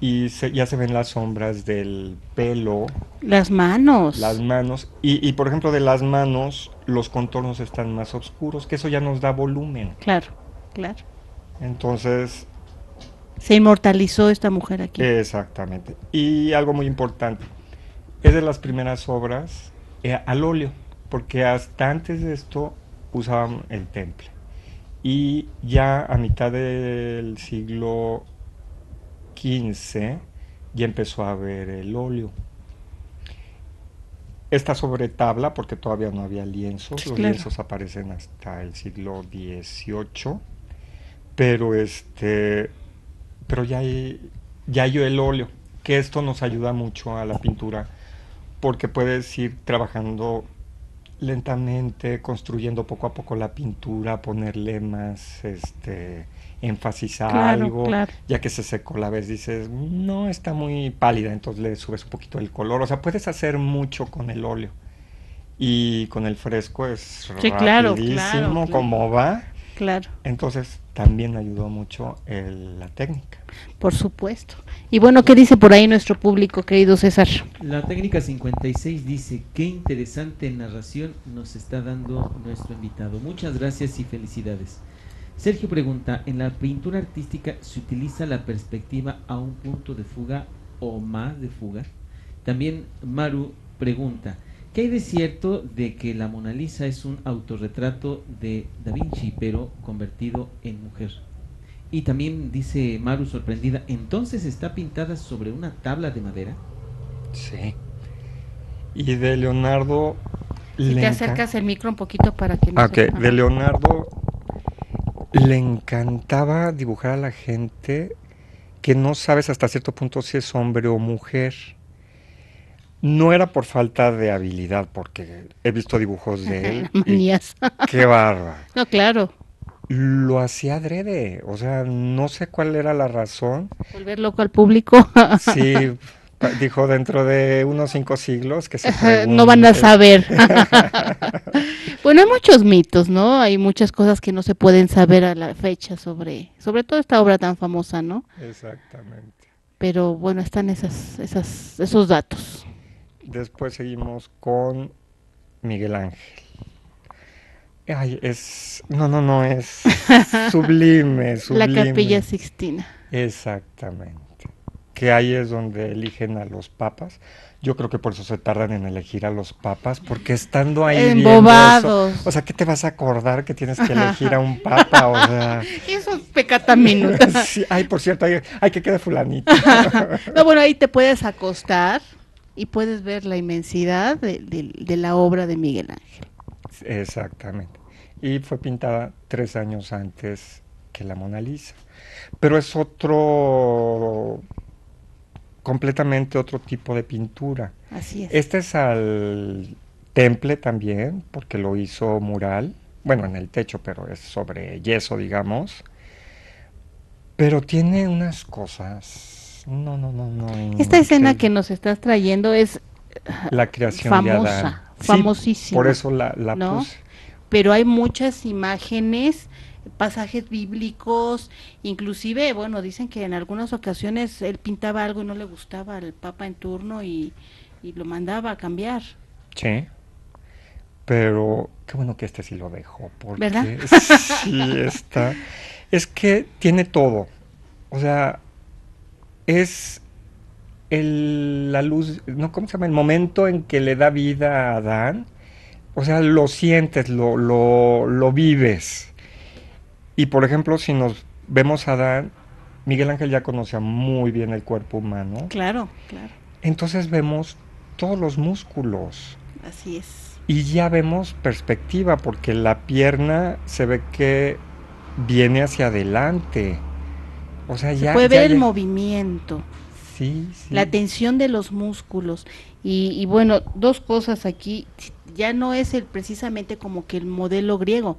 y ya se ven las sombras del pelo. Las manos. Las manos. Y, por ejemplo de las manos los contornos están más oscuros, que eso ya nos da volumen. Claro, claro. Entonces... Se inmortalizó esta mujer aquí. Exactamente. Y algo muy importante, es de las primeras obras eh, al óleo, porque hasta antes de esto usaban el temple. Y ya a mitad del siglo XV ya empezó a ver el óleo. Está sobre tabla porque todavía no había lienzos. Los lienzos aparecen hasta el siglo XVIII. Pero este, pero ya hay, ya hay el óleo. Que esto nos ayuda mucho a la pintura porque puedes ir trabajando lentamente construyendo poco a poco la pintura, ponerle más este énfasis a algo, ya que se secó la vez dices, no está muy pálida, entonces le subes un poquito el color, o sea, puedes hacer mucho con el óleo. Y con el fresco es sí, rapidísimo claro, como va. Claro. Entonces, también ayudó mucho la técnica. Por supuesto. Y bueno, ¿qué dice por ahí nuestro público, querido César? La técnica 56 dice, qué interesante narración nos está dando nuestro invitado. Muchas gracias y felicidades. Sergio pregunta, ¿en la pintura artística se utiliza la perspectiva a un punto de fuga o más de fuga? También Maru pregunta, ¿Qué hay de cierto de que la Mona Lisa es un autorretrato de Da Vinci, pero convertido en mujer? Y también dice Maru sorprendida, ¿entonces está pintada sobre una tabla de madera? Sí. Y de Leonardo... Si te acercas el micro un poquito para que... Ah, ok, de Leonardo le encantaba dibujar a la gente que no sabes hasta cierto punto si es hombre o mujer. No era por falta de habilidad, porque he visto dibujos de él. Manías. qué barba. No, claro. Lo hacía adrede, o sea, no sé cuál era la razón. Volver loco al público. sí, dijo dentro de unos cinco siglos que se no van a saber bueno hay muchos mitos no hay muchas cosas que no se pueden saber a la fecha sobre sobre todo esta obra tan famosa no exactamente pero bueno están esas esas esos datos Después seguimos con Miguel Ángel. Ay, es. No, no, no, es sublime, sublime. La Capilla Sixtina. Exactamente. Que ahí es donde eligen a los papas. Yo creo que por eso se tardan en elegir a los papas, porque estando ahí. Embobados. o sea, ¿qué te vas a acordar que tienes que elegir a un papa? O sea. Eso es pecata minuta. ay, por cierto, hay, hay que quedar fulanito. no, bueno, ahí te puedes acostar y puedes ver la inmensidad de, la obra de Miguel Ángel. Exactamente. Y fue pintada tres años antes que la Mona Lisa. Pero es otro, completamente otro tipo de pintura. Así es. Este es al temple también, porque lo hizo mural, bueno, en el techo, pero es sobre yeso, digamos. Pero tiene unas cosas no, no, no, no. Esta escena que nos estás trayendo es ah, la creación famosa, famosísima. por eso la, la Pero hay muchas imágenes pasajes bíblicos, inclusive, bueno, dicen que en algunas ocasiones él pintaba algo y no le gustaba al Papa en turno y, lo mandaba a cambiar. Sí. Pero qué bueno que este sí lo dejó, ¿verdad? sí está. Es que tiene todo. O sea, es el, la luz, ¿no? ¿Cómo se llama? El momento en que le da vida a Adán. O sea, lo sientes, lo, lo vives. Y por ejemplo, si nos vemos a Adán, Miguel Ángel ya conocía muy bien el cuerpo humano. Claro, claro. Entonces vemos todos los músculos. Así es. Y ya vemos perspectiva, porque la pierna se ve que viene hacia adelante. Se puede ver el movimiento. La tensión de los músculos. Y, bueno, dos cosas aquí. Ya no es el precisamente como que el modelo griego.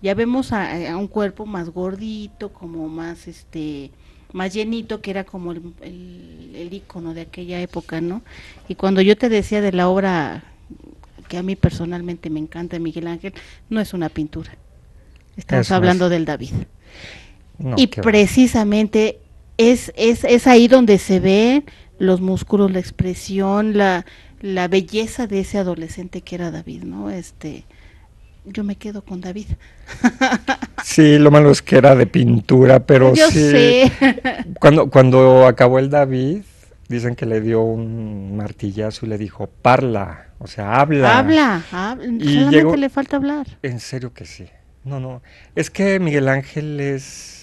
Ya vemos a, un cuerpo más gordito, como más este más llenito, que era como el, el, ícono de aquella época, ¿no? Y cuando yo te decía de la obra que a mí personalmente me encanta, Miguel Ángel, no es una pintura. Estamos hablando del David y precisamente es, es, es, ahí donde se ven los músculos, la expresión, la, belleza de ese adolescente que era David, ¿no? Este, yo me quedo con David. Sí, lo malo es que era de pintura, pero sí. Cuando, cuando acabó el David, dicen que le dio un martillazo y le dijo, parla, o sea, habla. Habla, habla. solamente le falta hablar. En serio que sí. No, no. Es que Miguel Ángel es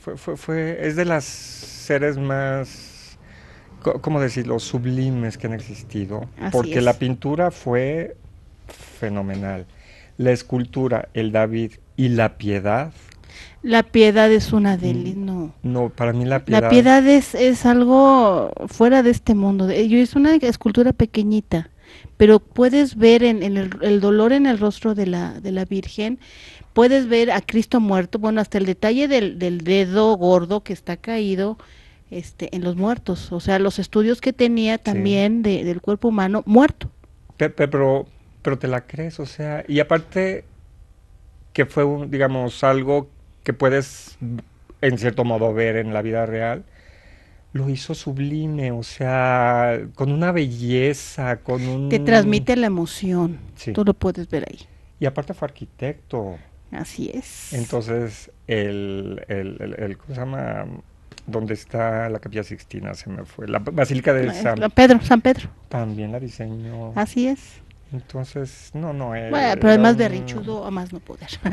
fue, fue, es de las seres más, ¿cómo decirlo?, sublimes que han existido, porque la pintura fue fenomenal, la escultura, el David y la piedad. La piedad es una él, mm, no. No, para mí la piedad. La piedad es, es algo fuera de este mundo. Eh, es una escultura pequeñita, pero puedes ver en el, el, dolor en el rostro de la, de la Virgen, puedes ver a Cristo muerto, bueno, hasta el detalle del, dedo gordo que está caído, este, en los muertos, o sea, los estudios que tenía también del cuerpo humano muerto. Pero, pero, te la crees, o sea, y aparte que fue, un, digamos, algo que puedes, en cierto modo, ver en la vida real, lo hizo sublime, o sea, con una belleza, con un... Te transmite la emoción, tú lo puedes ver ahí. Y aparte fue arquitecto. Así es. Entonces, el, el, el, ¿cómo se llama? ¿Dónde está la capilla Sixtina? Se me fue. La Basílica de San Pedro, San Pedro. También la diseñó. Así es. Entonces, no, no es. Eh, bueno, pero además de mm, Richudo, a más no poder.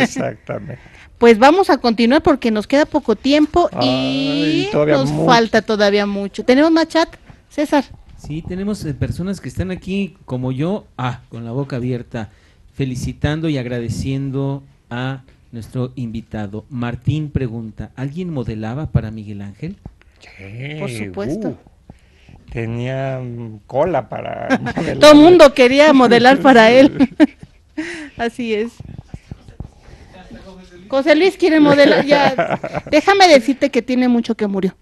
Exactamente. Pues vamos a continuar porque nos queda poco tiempo y nos falta todavía mucho. ¿Tenemos más chat, César? Sí, tenemos eh, personas que están aquí, como yo, ah, con la boca abierta felicitando y agradeciendo a nuestro invitado. Martín pregunta, ¿alguien modelaba para Miguel Ángel? por supuesto. Uh, tenía mm, cola para... Todo el mundo quería modelar para él. Así es. José Luis quiere modelar, Déjame decirte que tiene mucho que murió.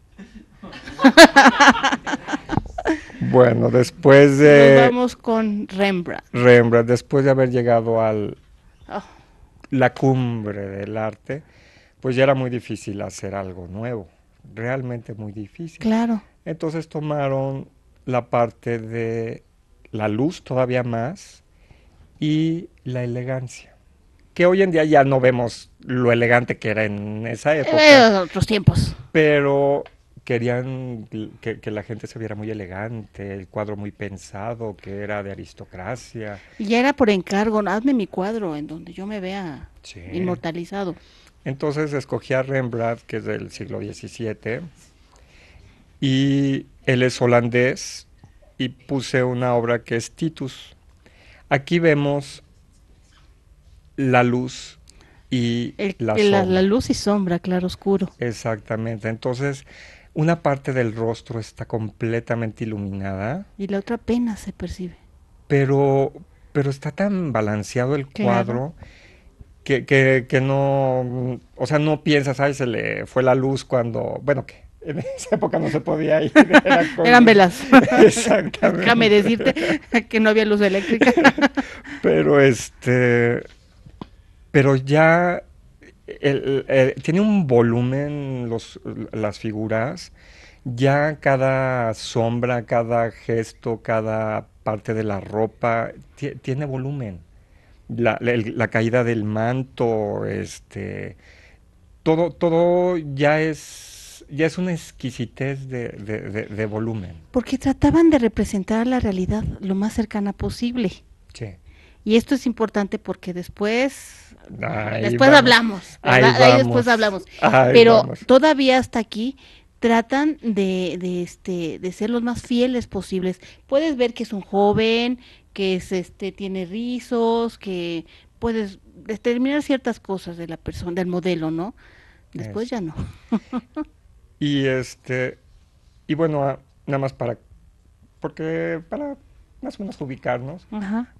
Bueno, después de... Nos vamos con Rembrandt. Rembrandt, después de haber llegado a oh. la cumbre del arte, pues ya era muy difícil hacer algo nuevo, realmente muy difícil. Claro. Entonces tomaron la parte de la luz todavía más y la elegancia. Que hoy en día ya no vemos lo elegante que era en esa época. En eh, otros tiempos. Pero querían que, la gente se viera muy elegante, el cuadro muy pensado, que era de aristocracia. Y era por encargo, hazme mi cuadro en donde yo me vea inmortalizado. Entonces escogí a Rembrandt, que es del siglo XVII, y él es holandés, y puse una obra que es Titus. Aquí vemos la luz y la, sombra. luz y sombra, claro oscuro. Exactamente. Entonces, una parte del rostro está completamente iluminada. Y la otra apenas se percibe. Pero, pero está tan balanceado el cuadro que, no, o sea, no piensas, ay, se le fue la luz cuando, bueno, que en esa época no se podía ir. Eran velas. Exactamente. Déjame decirte que no había luz eléctrica. pero este, pero ya tiene un volumen los, las figuras, ya cada sombra, cada gesto, cada parte de la ropa tiene volumen. La, caída del manto, este, todo, todo ya es, ya es una exquisitez de, de volumen. Porque trataban de representar la realidad lo más cercana posible. Sí. Y esto es importante porque después, después hablamos, ahí, después hablamos. Pero todavía hasta aquí tratan de, de, este, de ser los más fieles posibles. Puedes ver que es un joven, que es, este, tiene rizos, que puedes determinar ciertas cosas de la persona, del modelo, ¿no? Después ya no. y este, y bueno, ah, nada más para, porque para más o menos ubicarnos.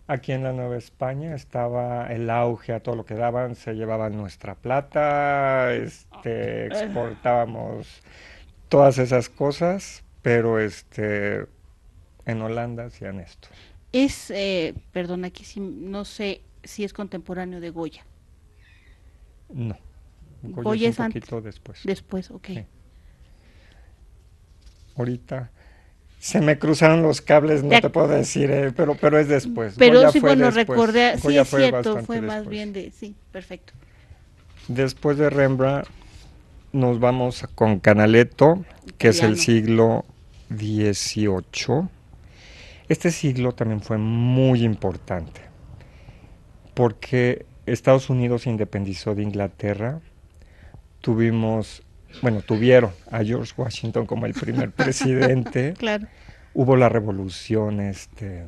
Aquí en la Nueva España estaba el auge a todo lo que daban, se llevaban nuestra plata, este, exportábamos todas esas cosas, pero este, en Holanda hacían esto. Es, eh, perdón, aquí no sé si es contemporáneo de Goya. No. Goya, es un poquito después. Después, ok. Ahorita se me cruzaron los cables, no te, puedo decir, eh, pero pero es después. Pero sí, bueno, recordé, sí es cierto, fue más bien de, sí, perfecto. Después de Rembrandt nos vamos con Canaletto, que es el siglo XVIII. Este siglo también fue muy importante, porque Estados Unidos se independizó de Inglaterra, tuvimos bueno, tuvieron a George Washington como el primer presidente. claro. Hubo la revolución este,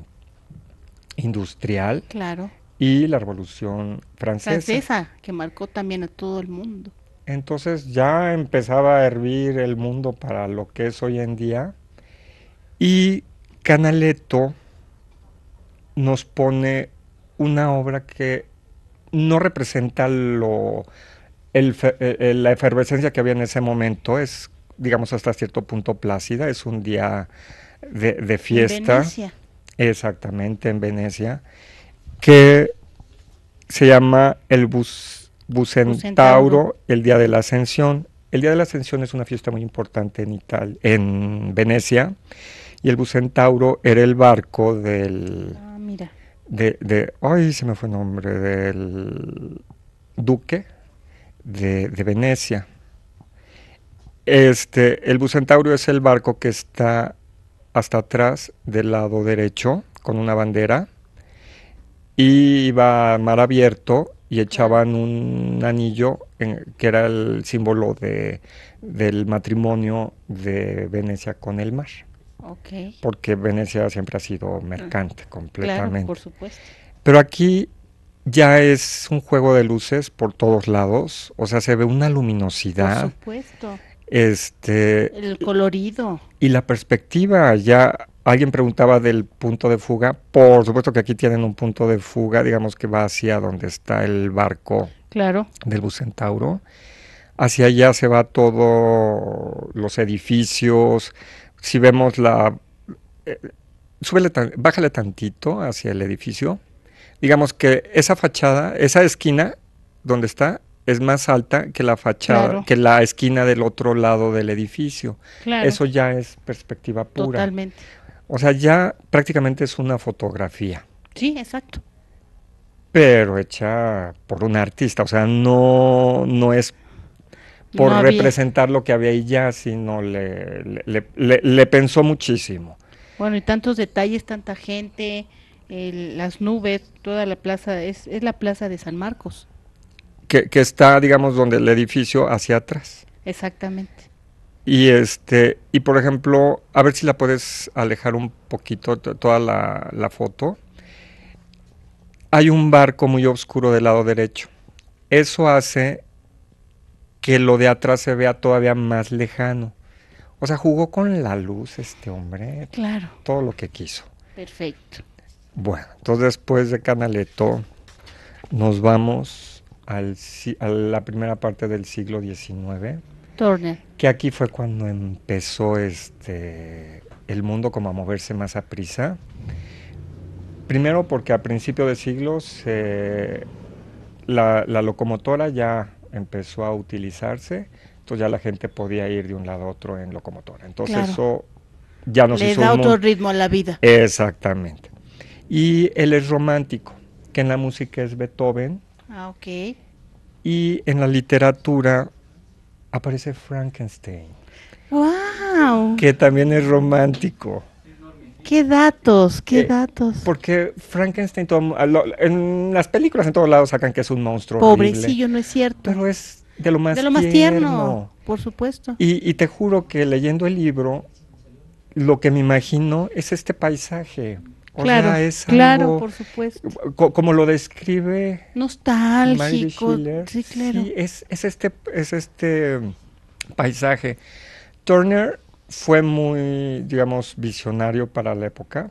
industrial. Claro. Y la revolución francesa. Francesa, que marcó también a todo el mundo. Entonces ya empezaba a hervir el mundo para lo que es hoy en día. Y Canaletto nos pone una obra que no representa lo eh, eh, la efervescencia que había en ese momento es, digamos, hasta cierto punto plácida. Es un día de, fiesta. En Venecia. Exactamente, en Venecia. Que se llama el Bucentauro, el Día de la Ascensión. El Día de la Ascensión es una fiesta muy importante en, Italia, en Venecia. Y el Bucentauro era el barco del... Ah, mira. De, de, ay, se me fue el nombre, del duque de, Venecia. Este, el Bucentaurio es el barco que está hasta atrás del lado derecho con una bandera y iba a mar abierto y echaban un anillo que era el símbolo de, del matrimonio de Venecia con el mar. Porque Venecia siempre ha sido mercante completamente. Pero aquí ya es un juego de luces por todos lados, o sea, se ve una luminosidad. Por supuesto. Este el colorido y la perspectiva ya alguien preguntaba del punto de fuga, por supuesto que aquí tienen un punto de fuga, digamos que va hacia donde está el barco. Claro. del Bucentauro. Hacia allá se va todo los edificios. Si vemos la eh, bájale tantito hacia el edificio digamos que esa fachada, esa esquina donde está, es más alta que la fachada, que la esquina del otro lado del edificio. Eso ya es perspectiva pura. Totalmente. O sea, ya prácticamente es una fotografía. Sí, exacto. Pero hecha por un artista, o sea, no, no es por representar lo que había ahí ya, sino le, pensó muchísimo. Bueno, y tantos detalles, tanta gente, las nubes, toda la plaza, es, la plaza de San Marcos. Que, está, digamos, donde el edificio hacia atrás. Exactamente. Y este, y por ejemplo, a ver si la puedes alejar un poquito toda la, la, foto. Hay un barco muy oscuro del lado derecho. Eso hace que lo de atrás se vea todavía más lejano. O sea, jugó con la luz este hombre. Claro. Todo lo que quiso. Perfecto. Bueno, entonces después de Canaletto nos vamos al, a la primera parte del siglo XIX. Que aquí fue cuando empezó este, el mundo como a moverse más a prisa. Primero porque a principios de siglos la, locomotora ya empezó a utilizarse, entonces ya la gente podía ir de un lado a otro en locomotora. Entonces eso ya nos Le da otro ritmo a la vida. Exactamente. Y él es romántico, que en la música es Beethoven. Ah, ok. Y en la literatura aparece Frankenstein. ¡Wow! Que también es romántico. ¿Qué datos? ¿Qué eh, datos? Porque Frankenstein, en las películas en todos lados sacan que es un monstruo. Pobrecillo, no es cierto. Pero es de lo más, de lo más tierno, Por supuesto. y, te juro que leyendo el libro, lo que me imagino es este paisaje claro, es claro, por supuesto. como lo describe. Nostálgico. sí, claro. es, este, es este paisaje. Turner fue muy, digamos, visionario para la época.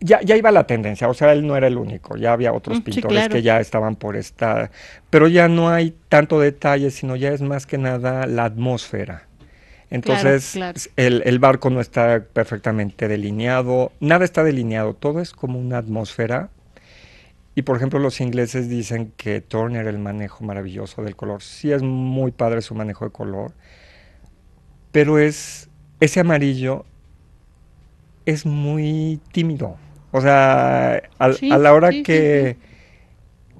Ya, ya, iba la tendencia, o sea, él no era el único, ya había otros mm, pintores que ya estaban por esta, pero ya no hay tanto detalle, sino ya es más que nada la atmósfera. Entonces, El, barco no está perfectamente delineado, nada está delineado, todo es como una atmósfera. Y por ejemplo, los ingleses dicen que Turner, el manejo maravilloso del color, sí es muy padre su manejo de color, pero es ese amarillo es muy tímido. O sea, a, la hora que,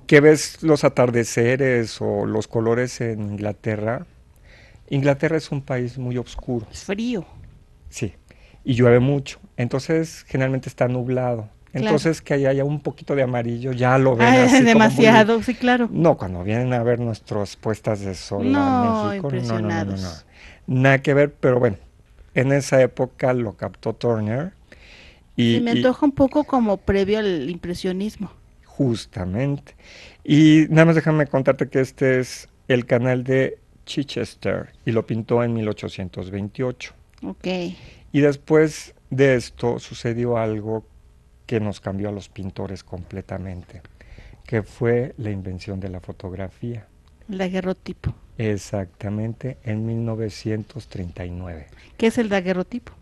que ves los atardeceres o los colores en Inglaterra, Inglaterra es un país muy oscuro. Es frío. Sí, y llueve mucho. Entonces, generalmente está nublado. Entonces, que haya un poquito de amarillo, ya lo ven. Ah, así demasiado, sí, claro. No, cuando vienen a ver nuestras puestas de sol no, a México, no, no, no, no, Nada que ver, pero bueno, en esa época lo captó Turner. Y, me antoja un poco como previo al impresionismo. Justamente. Y nada más déjame contarte que este es el canal de Chichester y lo pintó en 1828. ok Y después de esto sucedió algo que nos cambió a los pintores completamente, que fue la invención de la fotografía. El daguerrotipo. Exactamente, en 1939. ¿Qué es el daguerrotipo?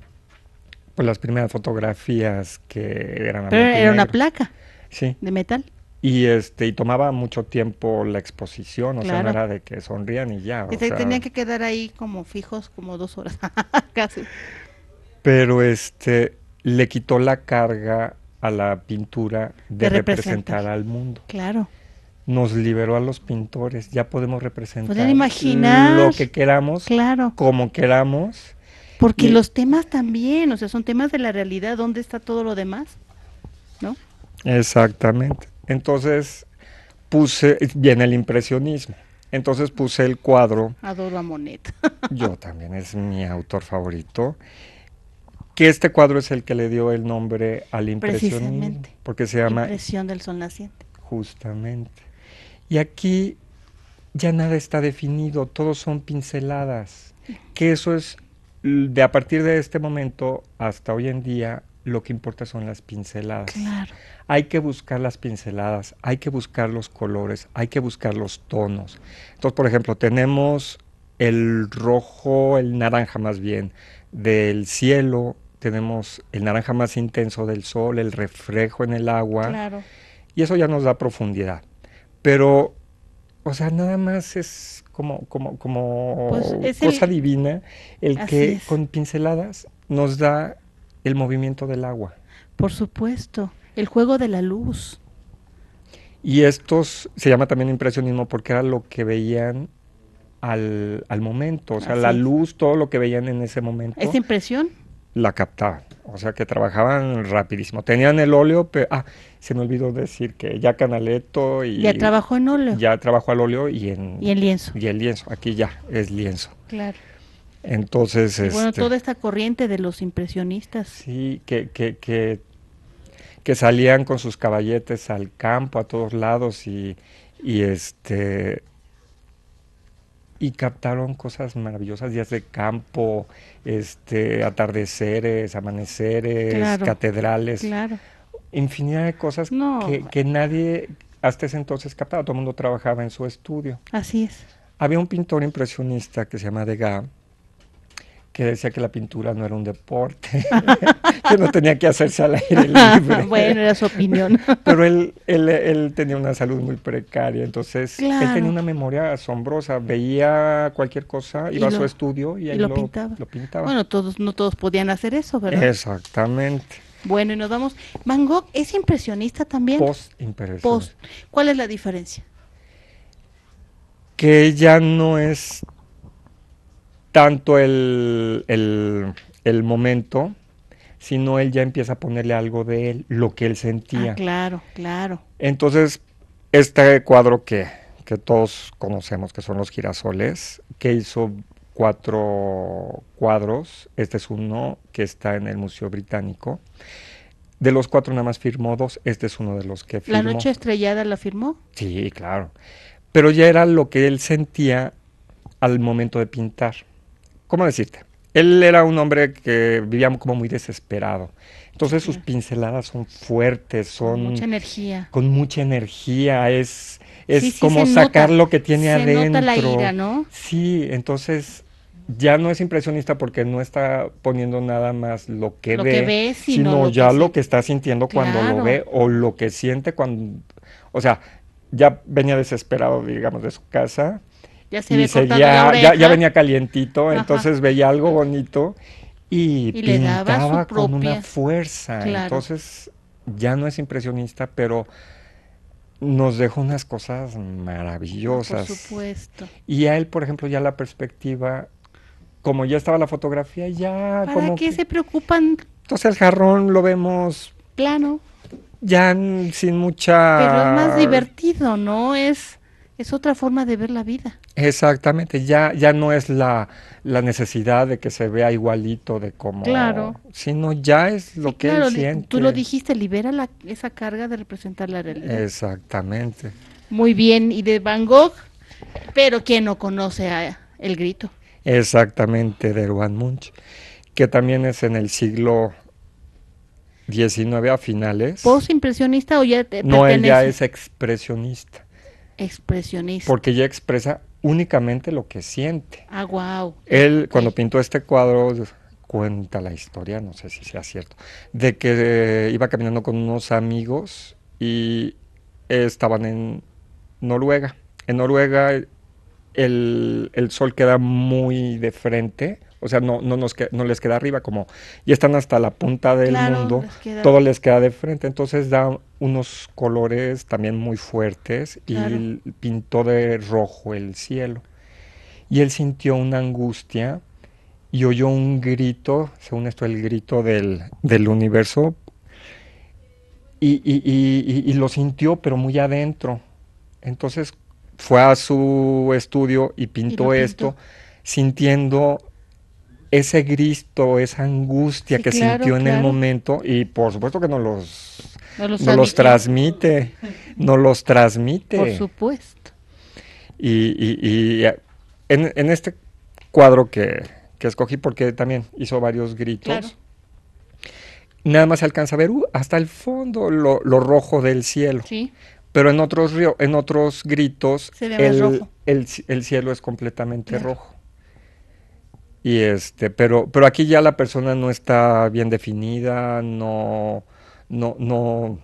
Pues las primeras fotografías que eran... era una placa. Sí. De metal. Y, este, y tomaba mucho tiempo la exposición, o sea, no era de que sonrían y ya. tenían que quedar ahí como fijos como dos horas, casi. Pero este, le quitó la carga a la pintura de, representar al mundo. Claro. Nos liberó a los pintores, ya podemos representar imaginar? lo que queramos, claro. como queramos. Porque los temas también, o sea, son temas de la realidad, ¿dónde está todo lo demás? ¿No? Exactamente. Entonces puse, viene el impresionismo. Entonces puse el cuadro. Adoro a Monet. yo también, es mi autor favorito. Que este cuadro es el que le dio el nombre al impresionismo. Precisamente. Porque se llama. Impresión del sol naciente. Justamente. Y aquí ya nada está definido, todos son pinceladas. Que eso es, de a partir de este momento hasta hoy en día, lo que importa son las pinceladas. Claro hay que buscar las pinceladas, hay que buscar los colores, hay que buscar los tonos. Entonces, por ejemplo, tenemos el rojo, el naranja más bien, del cielo, tenemos el naranja más intenso del sol, el reflejo en el agua. Claro. Y eso ya nos da profundidad. Pero, o sea, nada más es como, como, como pues, cosa divina el que con pinceladas nos da el movimiento del agua. Por supuesto. El juego de la luz. Y estos se llama también impresionismo porque era lo que veían al, momento, o sea, la luz, todo lo que veían en ese momento. Esa impresión. La captaban, o sea, que trabajaban rapidísimo. Tenían el óleo, pero, ah, se me olvidó decir que ya Canaletto y... Ya trabajó en óleo. Ya trabajó al óleo y en... Y el lienzo. Y el lienzo, aquí ya es lienzo. Claro. Entonces... bueno, este toda esta corriente de los impresionistas. Sí, que, que, que que salían con sus caballetes al campo, a todos lados y, este y captaron cosas maravillosas, días de campo, este, atardeceres, amaneceres, catedrales, infinidad de cosas que, que, nadie hasta ese entonces captaba, todo el mundo trabajaba en su estudio. Así es. Había un pintor impresionista que se llama Degas, que decía que la pintura no era un deporte, que no tenía que hacerse al aire libre. bueno, era su opinión. Pero él, él, tenía una salud muy precaria, entonces él tenía una memoria asombrosa, veía cualquier cosa, iba a su estudio y, ahí lo, pintaba. Bueno, todos, no todos podían hacer eso, ¿verdad? Exactamente. Bueno, y nos vamos. Van Gogh es impresionista también. Post-impresionista. Post. impresionista cuál es la diferencia? que ya no es tanto el, momento, sino él ya empieza a ponerle algo de él, lo que él sentía. Ah, claro, claro. Entonces, este cuadro que, que todos conocemos, que son los girasoles, que hizo cuatro cuadros, este es uno que está en el Museo Británico. De los cuatro nada más firmó dos, este es uno de los que firmó. ¿La noche estrellada la firmó? Sí, claro. Pero ya era lo que él sentía al momento de pintar. ¿cómo decirte? Él era un hombre que vivía como muy desesperado. Entonces sus pinceladas son fuertes, son... Con mucha energía. Con mucha energía, es, es como sacar lo que tiene se adentro. Nota la ira, ¿no? Sí, entonces ya no es impresionista porque no está poniendo nada más lo que ve, sino, ya lo que está sintiendo cuando lo ve o lo que siente cuando... O sea, ya venía desesperado, digamos, de su casa, ya se Ya, ya, venía calientito, entonces veía algo bonito y, pintaba con una fuerza. Entonces ya no es impresionista, pero nos dejó unas cosas maravillosas. Por supuesto. Y a él, por ejemplo, ya la perspectiva, como ya estaba la fotografía, ya ¿Para qué se preocupan? Entonces el jarrón lo vemos plano. Ya sin mucha Pero es más divertido, ¿no? Es es otra forma de ver la vida. Exactamente, ya, ya no es la, necesidad de que se vea igualito de cómo, claro. sino ya es lo que él siente. Tú lo dijiste, libera esa carga de representar la realidad. Exactamente. Muy bien, y de Van Gogh, pero ¿quién no conoce a El Grito? Exactamente, de Erwan Munch, que también es en el siglo 19 a finales. ¿Postimpresionista impresionista o ya No, ya es expresionista. Expresionista. Porque ella expresa únicamente lo que siente. Ah, wow. Él, cuando pintó este cuadro, cuenta la historia, no sé si sea cierto, de que eh, iba caminando con unos amigos y estaban en Noruega. En Noruega el, el sol queda muy de frente, o sea, no, no, nos no les queda arriba, como Y están hasta la punta del mundo, todo les queda de frente. Entonces da unos colores también muy fuertes y pintó de rojo el cielo. Y él sintió una angustia y oyó un grito, según esto, el grito del, universo. Y, y, lo sintió, pero muy adentro. Entonces fue a su estudio y pintó. esto, sintiendo ese grito, esa angustia que sintió en el momento y por supuesto que no los, transmite, no los transmite. Por supuesto. Y, eh, en, este cuadro que, escogí, porque también hizo varios gritos, nada más se alcanza a ver uh, hasta el fondo lo, rojo del cielo. Pero en otros, en otros gritos, el, cielo es completamente rojo. Y este, pero, pero aquí ya la persona no está bien definida, no, no, no,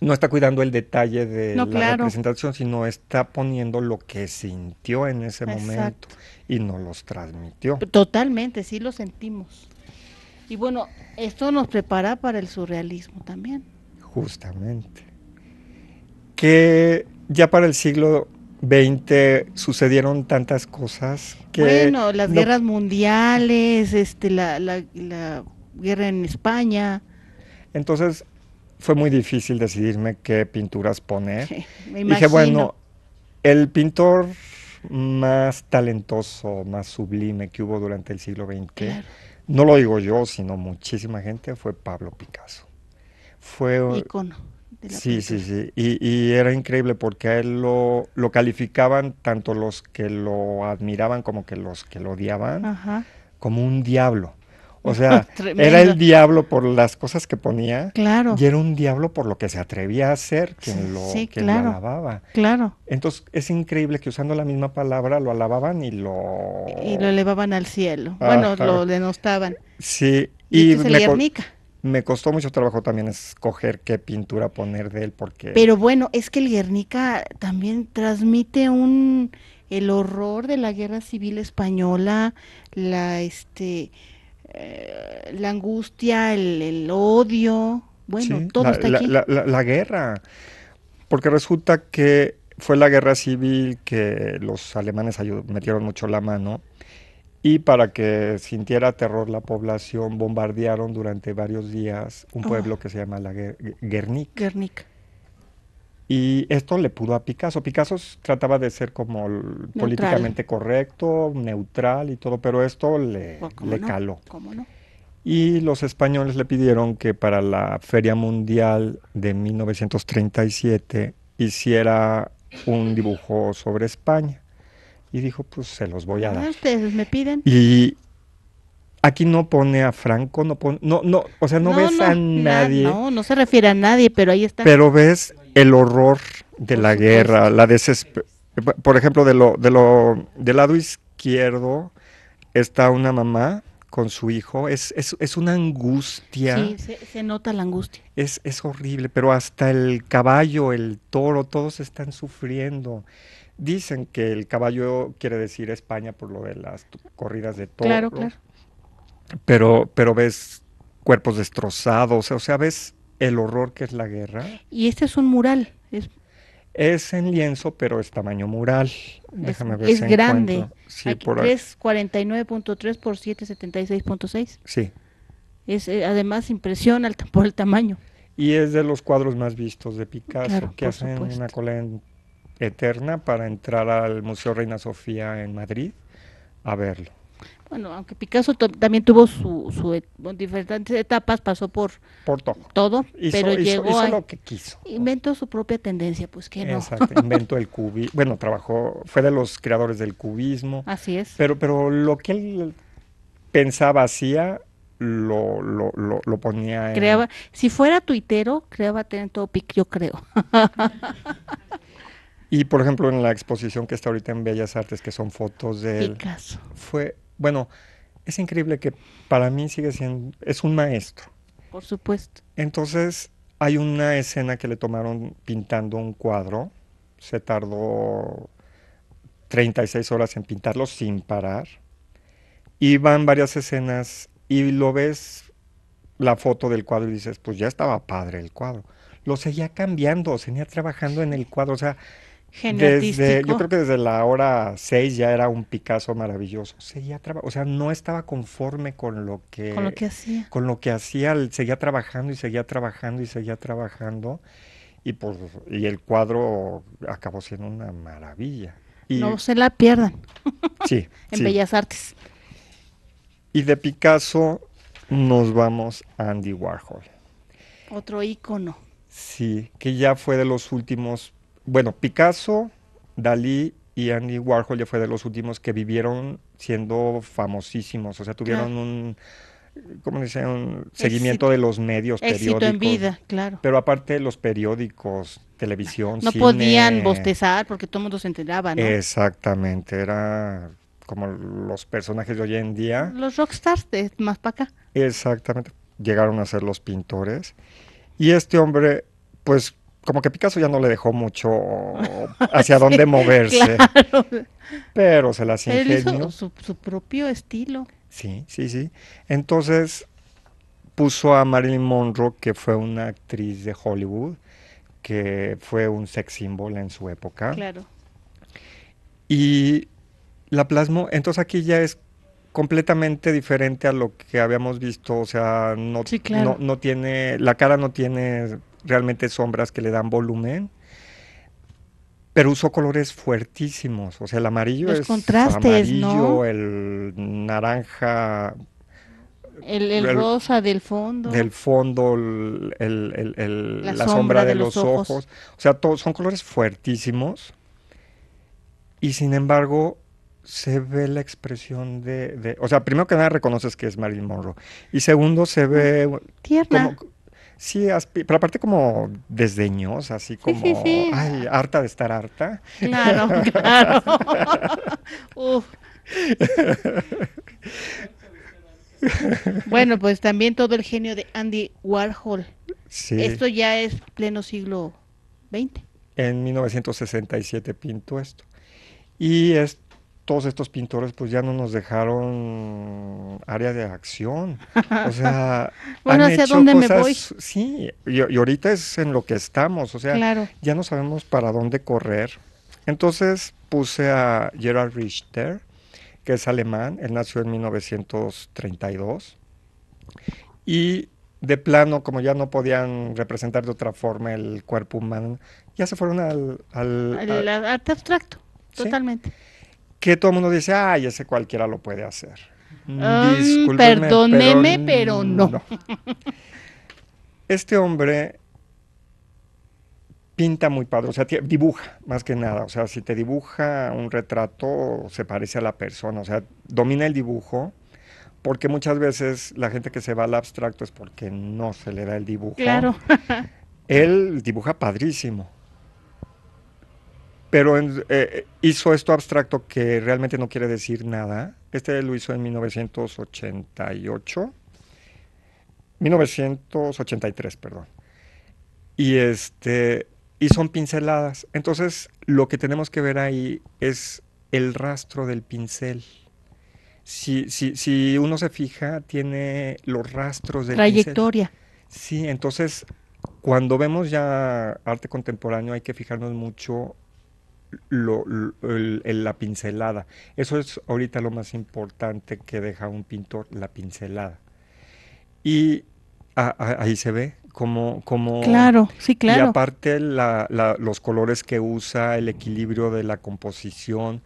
no está cuidando el detalle de la representación, sino está poniendo lo que sintió en ese momento y no los transmitió. Totalmente, sí lo sentimos. Y bueno, esto nos prepara para el surrealismo también. Justamente. Que ya para el siglo 20 sucedieron tantas cosas que... Bueno, las guerras mundiales, este, la, guerra en España. Entonces fue muy difícil decidirme qué pinturas poner. me Dije, bueno, el pintor más talentoso, más sublime que hubo durante el siglo XX, no lo digo yo, sino muchísima gente, fue Pablo Picasso. Fue... Icono sí, sí, sí. Y, era increíble porque a él lo, calificaban tanto los que lo admiraban como que los que lo odiaban como un diablo. O sea, era el diablo por las cosas que ponía. Claro. Y era un diablo por lo que se atrevía a hacer quien, lo, alababa. Claro. Entonces, es increíble que usando la misma palabra lo alababan y lo. Y lo elevaban al cielo. Bueno, lo denostaban. Sí. Y, y le me costó mucho trabajo también escoger qué pintura poner de él porque... Pero bueno, es que el Guernica también transmite un el horror de la guerra civil española, la este eh, la angustia, el, odio, bueno, todo está aquí. La, guerra, porque resulta que fue la guerra civil que los alemanes metieron mucho la mano y para que sintiera terror la población, bombardearon durante varios días un ah. pueblo que se llama la Y esto le pudo a Picasso. Picasso trataba de ser como políticamente correcto, neutral y todo, pero esto le, oh, caló. Y los españoles le pidieron que para la Feria Mundial de 1937 hiciera un dibujo sobre España y dijo, pues se los voy a ah, dar. Ustedes me piden. Y aquí no pone a Franco, no pone, no, no, o sea, no, ves a nadie. no, no se refiere a nadie, pero ahí está. Pero ves el horror de la guerra, la desesperación. Por ejemplo, de lo, de lo, del lado izquierdo está una mamá con su hijo, es, es, es una angustia. Sí, se, se, nota la angustia. Es, es horrible, pero hasta el caballo, el toro, todos están sufriendo. Dicen que el caballo quiere decir España por lo de las corridas de toros. Claro, claro. Pero, pero ves cuerpos destrozados, o sea, ves el horror que es la guerra. Y este es un mural. Es, en lienzo, pero es tamaño mural. Déjame es, ver. Es grande. Sí, Es 49.3 por 776.6. Sí. Es además impresiona por el tamaño. Y es de los cuadros más vistos de Picasso, que hacen una colección eterna para entrar al Museo Reina Sofía en Madrid a verlo. Bueno, aunque Picasso también tuvo su, e-, diferentes etapas, pasó por, por todo, todo pero llegó a, lo que quiso. Inventó su propia tendencia, pues que no. Exacto, inventó el cubismo, bueno, trabajó, fue de los creadores del cubismo. Así es. Pero, pero lo que él pensaba, hacía, lo, lo, lo, ponía en... Creaba, si fuera tuitero, creaba todo pic, yo creo. Y por ejemplo, en la exposición que está ahorita en Bellas Artes, que son fotos de Fue, bueno, es increíble que para mí sigue siendo, es un maestro. Por supuesto. Entonces, hay una escena que le tomaron pintando un cuadro. Se tardó 36 horas en pintarlo sin parar. Y van varias escenas y lo ves la foto del cuadro y dices, pues ya estaba padre el cuadro. Lo seguía cambiando, seguía trabajando en el cuadro. O sea, desde, yo creo que desde la hora 6 ya era un Picasso maravilloso. o sea, no estaba conforme con lo que con lo que hacía. Con lo que hacía, seguía trabajando y seguía trabajando y seguía trabajando y por pues, y el cuadro acabó siendo una maravilla. Y, no se la pierdan. Sí. en Bellas Artes. Y de Picasso nos vamos a Andy Warhol. Otro ícono. Sí, que ya fue de los últimos bueno, Picasso, Dalí y Andy Warhol ya fue de los últimos que vivieron siendo famosísimos, o sea, tuvieron un ¿cómo dice? Un seguimiento de los medios periódicos. en vida, claro. Pero aparte los periódicos, televisión, No podían bostezar porque todo el mundo se enteraba, ¿no? Exactamente, era como los personajes de hoy en día. Los rockstars de más para acá. Exactamente, llegaron a ser los pintores. Y este hombre, pues como que Picasso ya no le dejó mucho hacia dónde moverse. Pero se las ingenió. su, propio estilo. Sí, sí, sí. Entonces puso a Marilyn Monroe, que fue una actriz de Hollywood, que fue un sex símbolo en su época. Claro. Y la plasmó. Entonces aquí ya es completamente diferente a lo que habíamos visto, o sea, no, no tiene, la cara no tiene realmente sombras que le dan volumen. Pero uso colores fuertísimos, o sea, el amarillo es contrastes, amarillo, el naranja, el, rosa del fondo. Del fondo, la, sombra, de, los, ojos. O sea, son colores fuertísimos. Y sin embargo, se ve la expresión de, O sea, primero que nada reconoces que es Marilyn Monroe. Y segundo, se ve... Tierna sí, pero aparte como desdeñosa, así como, ay, harta de estar harta. Claro, claro. bueno, pues también todo el genio de Andy Warhol. Sí. Esto ya es pleno siglo XX. En 1967 pintó esto. Y es todos estos pintores pues ya no nos dejaron área de acción. O sea, bueno, han dónde cosas, me voy. Sí, y, ahorita es en lo que estamos, o sea, ya no sabemos para dónde correr. Entonces puse a Gerald Richter, que es alemán, él nació en 1932, y de plano, como ya no podían representar de otra forma el cuerpo humano, ya se fueron al... arte abstracto, totalmente que todo el mundo dice, ay, ah, ese cualquiera lo puede hacer. Um, perdóneme, pero, no. no. Este hombre pinta muy padre, o sea, dibuja más que nada, o sea, si te dibuja un retrato se parece a la persona, o sea, domina el dibujo, porque muchas veces la gente que se va al abstracto es porque no se le da el dibujo. Claro. Él dibuja padrísimo pero eh, hizo esto abstracto que realmente no quiere decir nada. Este lo hizo en 1988, 1983, perdón. Y este y son pinceladas. Entonces, lo que tenemos que ver ahí es el rastro del pincel. Si, si, si uno se fija, tiene los rastros del trayectoria. Sí, entonces cuando vemos ya arte contemporáneo hay que fijarnos mucho lo, la pincelada. Eso es ahorita lo más importante que deja un pintor, la pincelada. Y ahí se ve como, como... Claro, sí, claro. Y aparte la, los colores que usa, el equilibrio de la composición.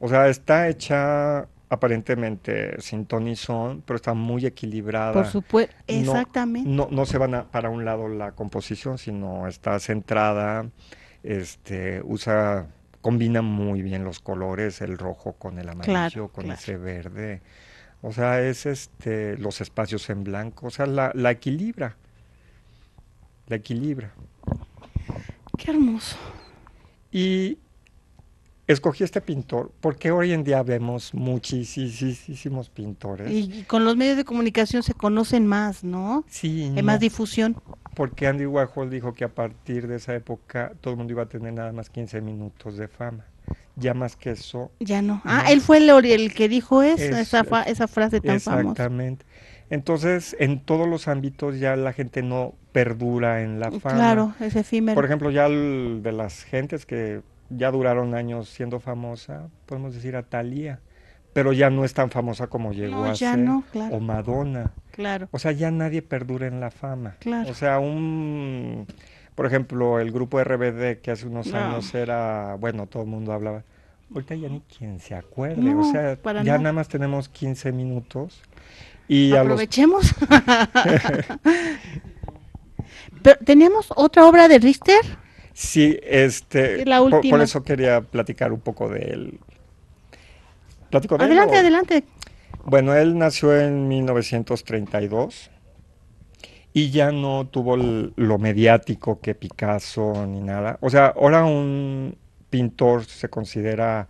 O sea, está hecha aparentemente sin ton son, pero está muy equilibrada. Por supuesto, exactamente. No, no, se van para un lado la composición, sino está centrada, este, usa combina muy bien los colores, el rojo con el amarillo, con ese verde. O sea, es este, los espacios en blanco, o sea, la, equilibra. La equilibra. Qué hermoso. Y escogí este pintor porque hoy en día vemos muchísimos pintores. Y con los medios de comunicación se conocen más, ¿no? Sí. Hay más difusión porque Andy Warhol dijo que a partir de esa época todo el mundo iba a tener nada más 15 minutos de fama. Ya más que eso. Ya no. Ah, él fue el, el que dijo eso, esa, esa frase tan famosa. Exactamente. Entonces, en todos los ámbitos ya la gente no perdura en la mm, fama. Claro, es efímero. Por ejemplo, ya de las gentes que ya duraron años siendo famosa, podemos decir a Thalía pero ya no es tan famosa como llegó a O Madonna. Claro. O sea, ya nadie perdura en la fama. Claro. O sea, un por ejemplo, el grupo RBD que hace unos años era, bueno, todo el mundo hablaba. Ahorita ya ni quien se acuerde, o sea, ya nada más tenemos 15 minutos y aprovechemos. Pero, tenemos otra obra de Richter. Sí, este, por, eso quería platicar un poco de él, adelante, adelante. Bueno, él nació en 1932 y ya no tuvo lo mediático que Picasso ni nada. O sea, ahora un pintor se considera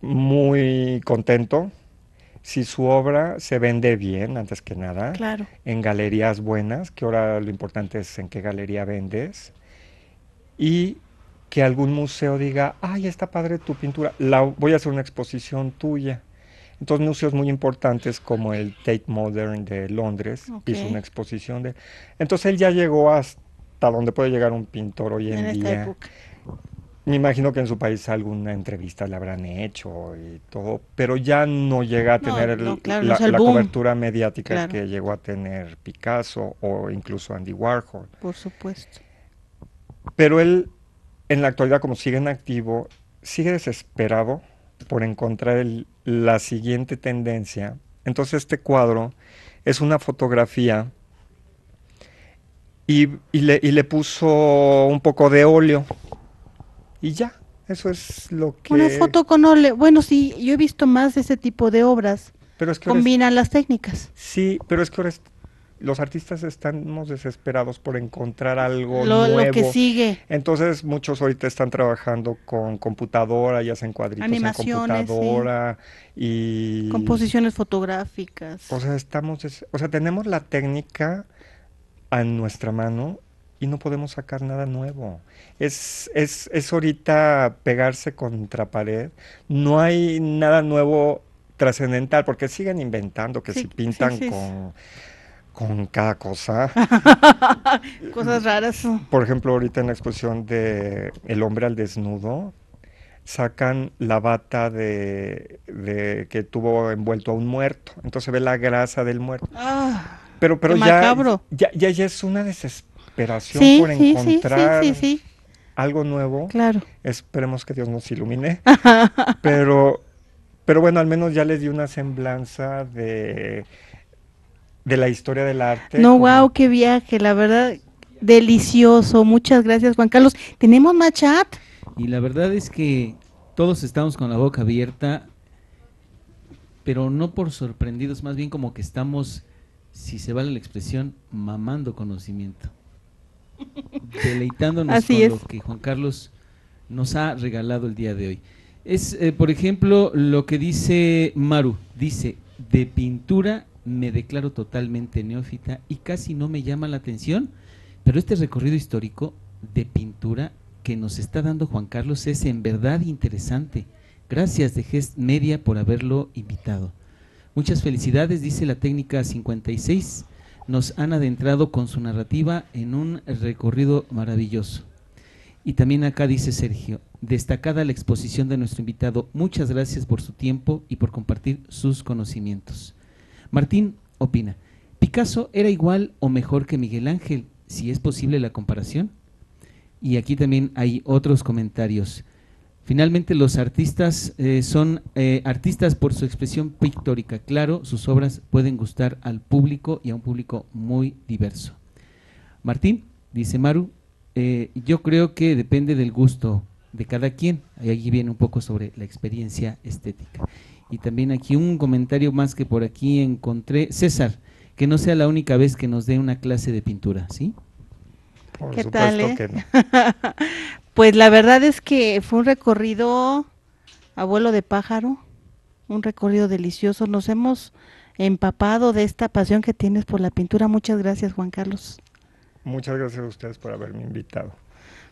muy contento si su obra se vende bien, antes que nada, claro. en galerías buenas, que ahora lo importante es en qué galería vendes, y que algún museo diga, ay, está padre tu pintura, la, voy a hacer una exposición tuya. Entonces, museos muy importantes como el Tate Modern de Londres hizo una exposición de... Entonces, él ya llegó hasta donde puede llegar un pintor hoy en, día. Me imagino que en su país alguna entrevista le habrán hecho y todo, pero ya no llega a tener la, cobertura mediática que llegó a tener Picasso o incluso Andy Warhol. Por supuesto. Pero él en la actualidad, como sigue en activo, sigue desesperado por encontrar la siguiente tendencia. Entonces este cuadro es una fotografía y, le, puso un poco de óleo y ya, eso es lo que... Una foto con óleo. Bueno, sí, yo he visto más de ese tipo de obras. Pero es que Combinan las técnicas. Sí, pero es que ahora los artistas estamos desesperados por encontrar algo nuevo. Lo que sigue. Entonces, muchos ahorita están trabajando con computadora, y hacen cuadritos en computadora y composiciones fotográficas. O sea, estamos, o sea, tenemos la técnica a nuestra mano y no podemos sacar nada nuevo. Es, es, es ahorita pegarse contra pared. No hay nada nuevo trascendental porque siguen inventando que si pintan con con cada cosa. Cosas raras. Por ejemplo, ahorita en la exposición de El hombre al desnudo, sacan la bata de, que tuvo envuelto a un muerto. Entonces se ve la grasa del muerto. Ah, pero pero ya, ya, ya, es una desesperación por encontrar algo nuevo. Claro. Esperemos que Dios nos ilumine. pero, pero bueno, al menos ya les di una semblanza de de la historia del arte. No, guau, wow, qué viaje, la verdad, delicioso. Muchas gracias, Juan Carlos. ¿Tenemos más chat? Y la verdad es que todos estamos con la boca abierta, pero no por sorprendidos, más bien como que estamos, si se vale la expresión, mamando conocimiento. Deleitándonos con lo que Juan Carlos nos ha regalado el día de hoy. Es, eh, por ejemplo, lo que dice Maru, dice, de pintura me declaro totalmente neófita y casi no me llama la atención, pero este recorrido histórico de pintura que nos está dando Juan Carlos es en verdad interesante. Gracias de Gest Media por haberlo invitado. Muchas felicidades, dice la técnica 56. Nos han adentrado con su narrativa en un recorrido maravilloso. Y también acá dice Sergio, destacada la exposición de nuestro invitado. Muchas gracias por su tiempo y por compartir sus conocimientos. Martín opina, ¿Picasso era igual o mejor que Miguel Ángel, si es posible la comparación? Y aquí también hay otros comentarios. Finalmente, los artistas eh, son eh, artistas por su expresión pictórica. Claro, sus obras pueden gustar al público y a un público muy diverso. Martín, dice Maru, eh, yo creo que depende del gusto de cada quien. Y allí viene un poco sobre la experiencia estética. Y también aquí un comentario más que por aquí encontré. César, que no sea la única vez que nos dé una clase de pintura, ¿sí? Por ¿Qué supuesto tal, eh? que no. pues la verdad es que fue un recorrido abuelo de pájaro, un recorrido delicioso. Nos hemos empapado de esta pasión que tienes por la pintura. Muchas gracias, Juan Carlos. Muchas gracias a ustedes por haberme invitado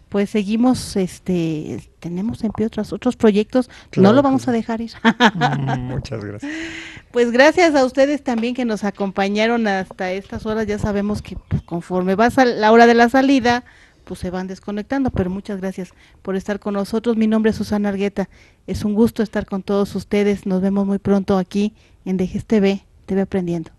pues seguimos, este, tenemos en pie otros, otros proyectos, no lo vamos a dejar ir. Mm, muchas gracias. Pues gracias a ustedes también que nos acompañaron hasta estas horas, ya sabemos que pues, conforme va a la hora de la salida, pues se van desconectando, pero muchas gracias por estar con nosotros. Mi nombre es Susana Argueta, es un gusto estar con todos ustedes, nos vemos muy pronto aquí en Dejes TV, TV Aprendiendo.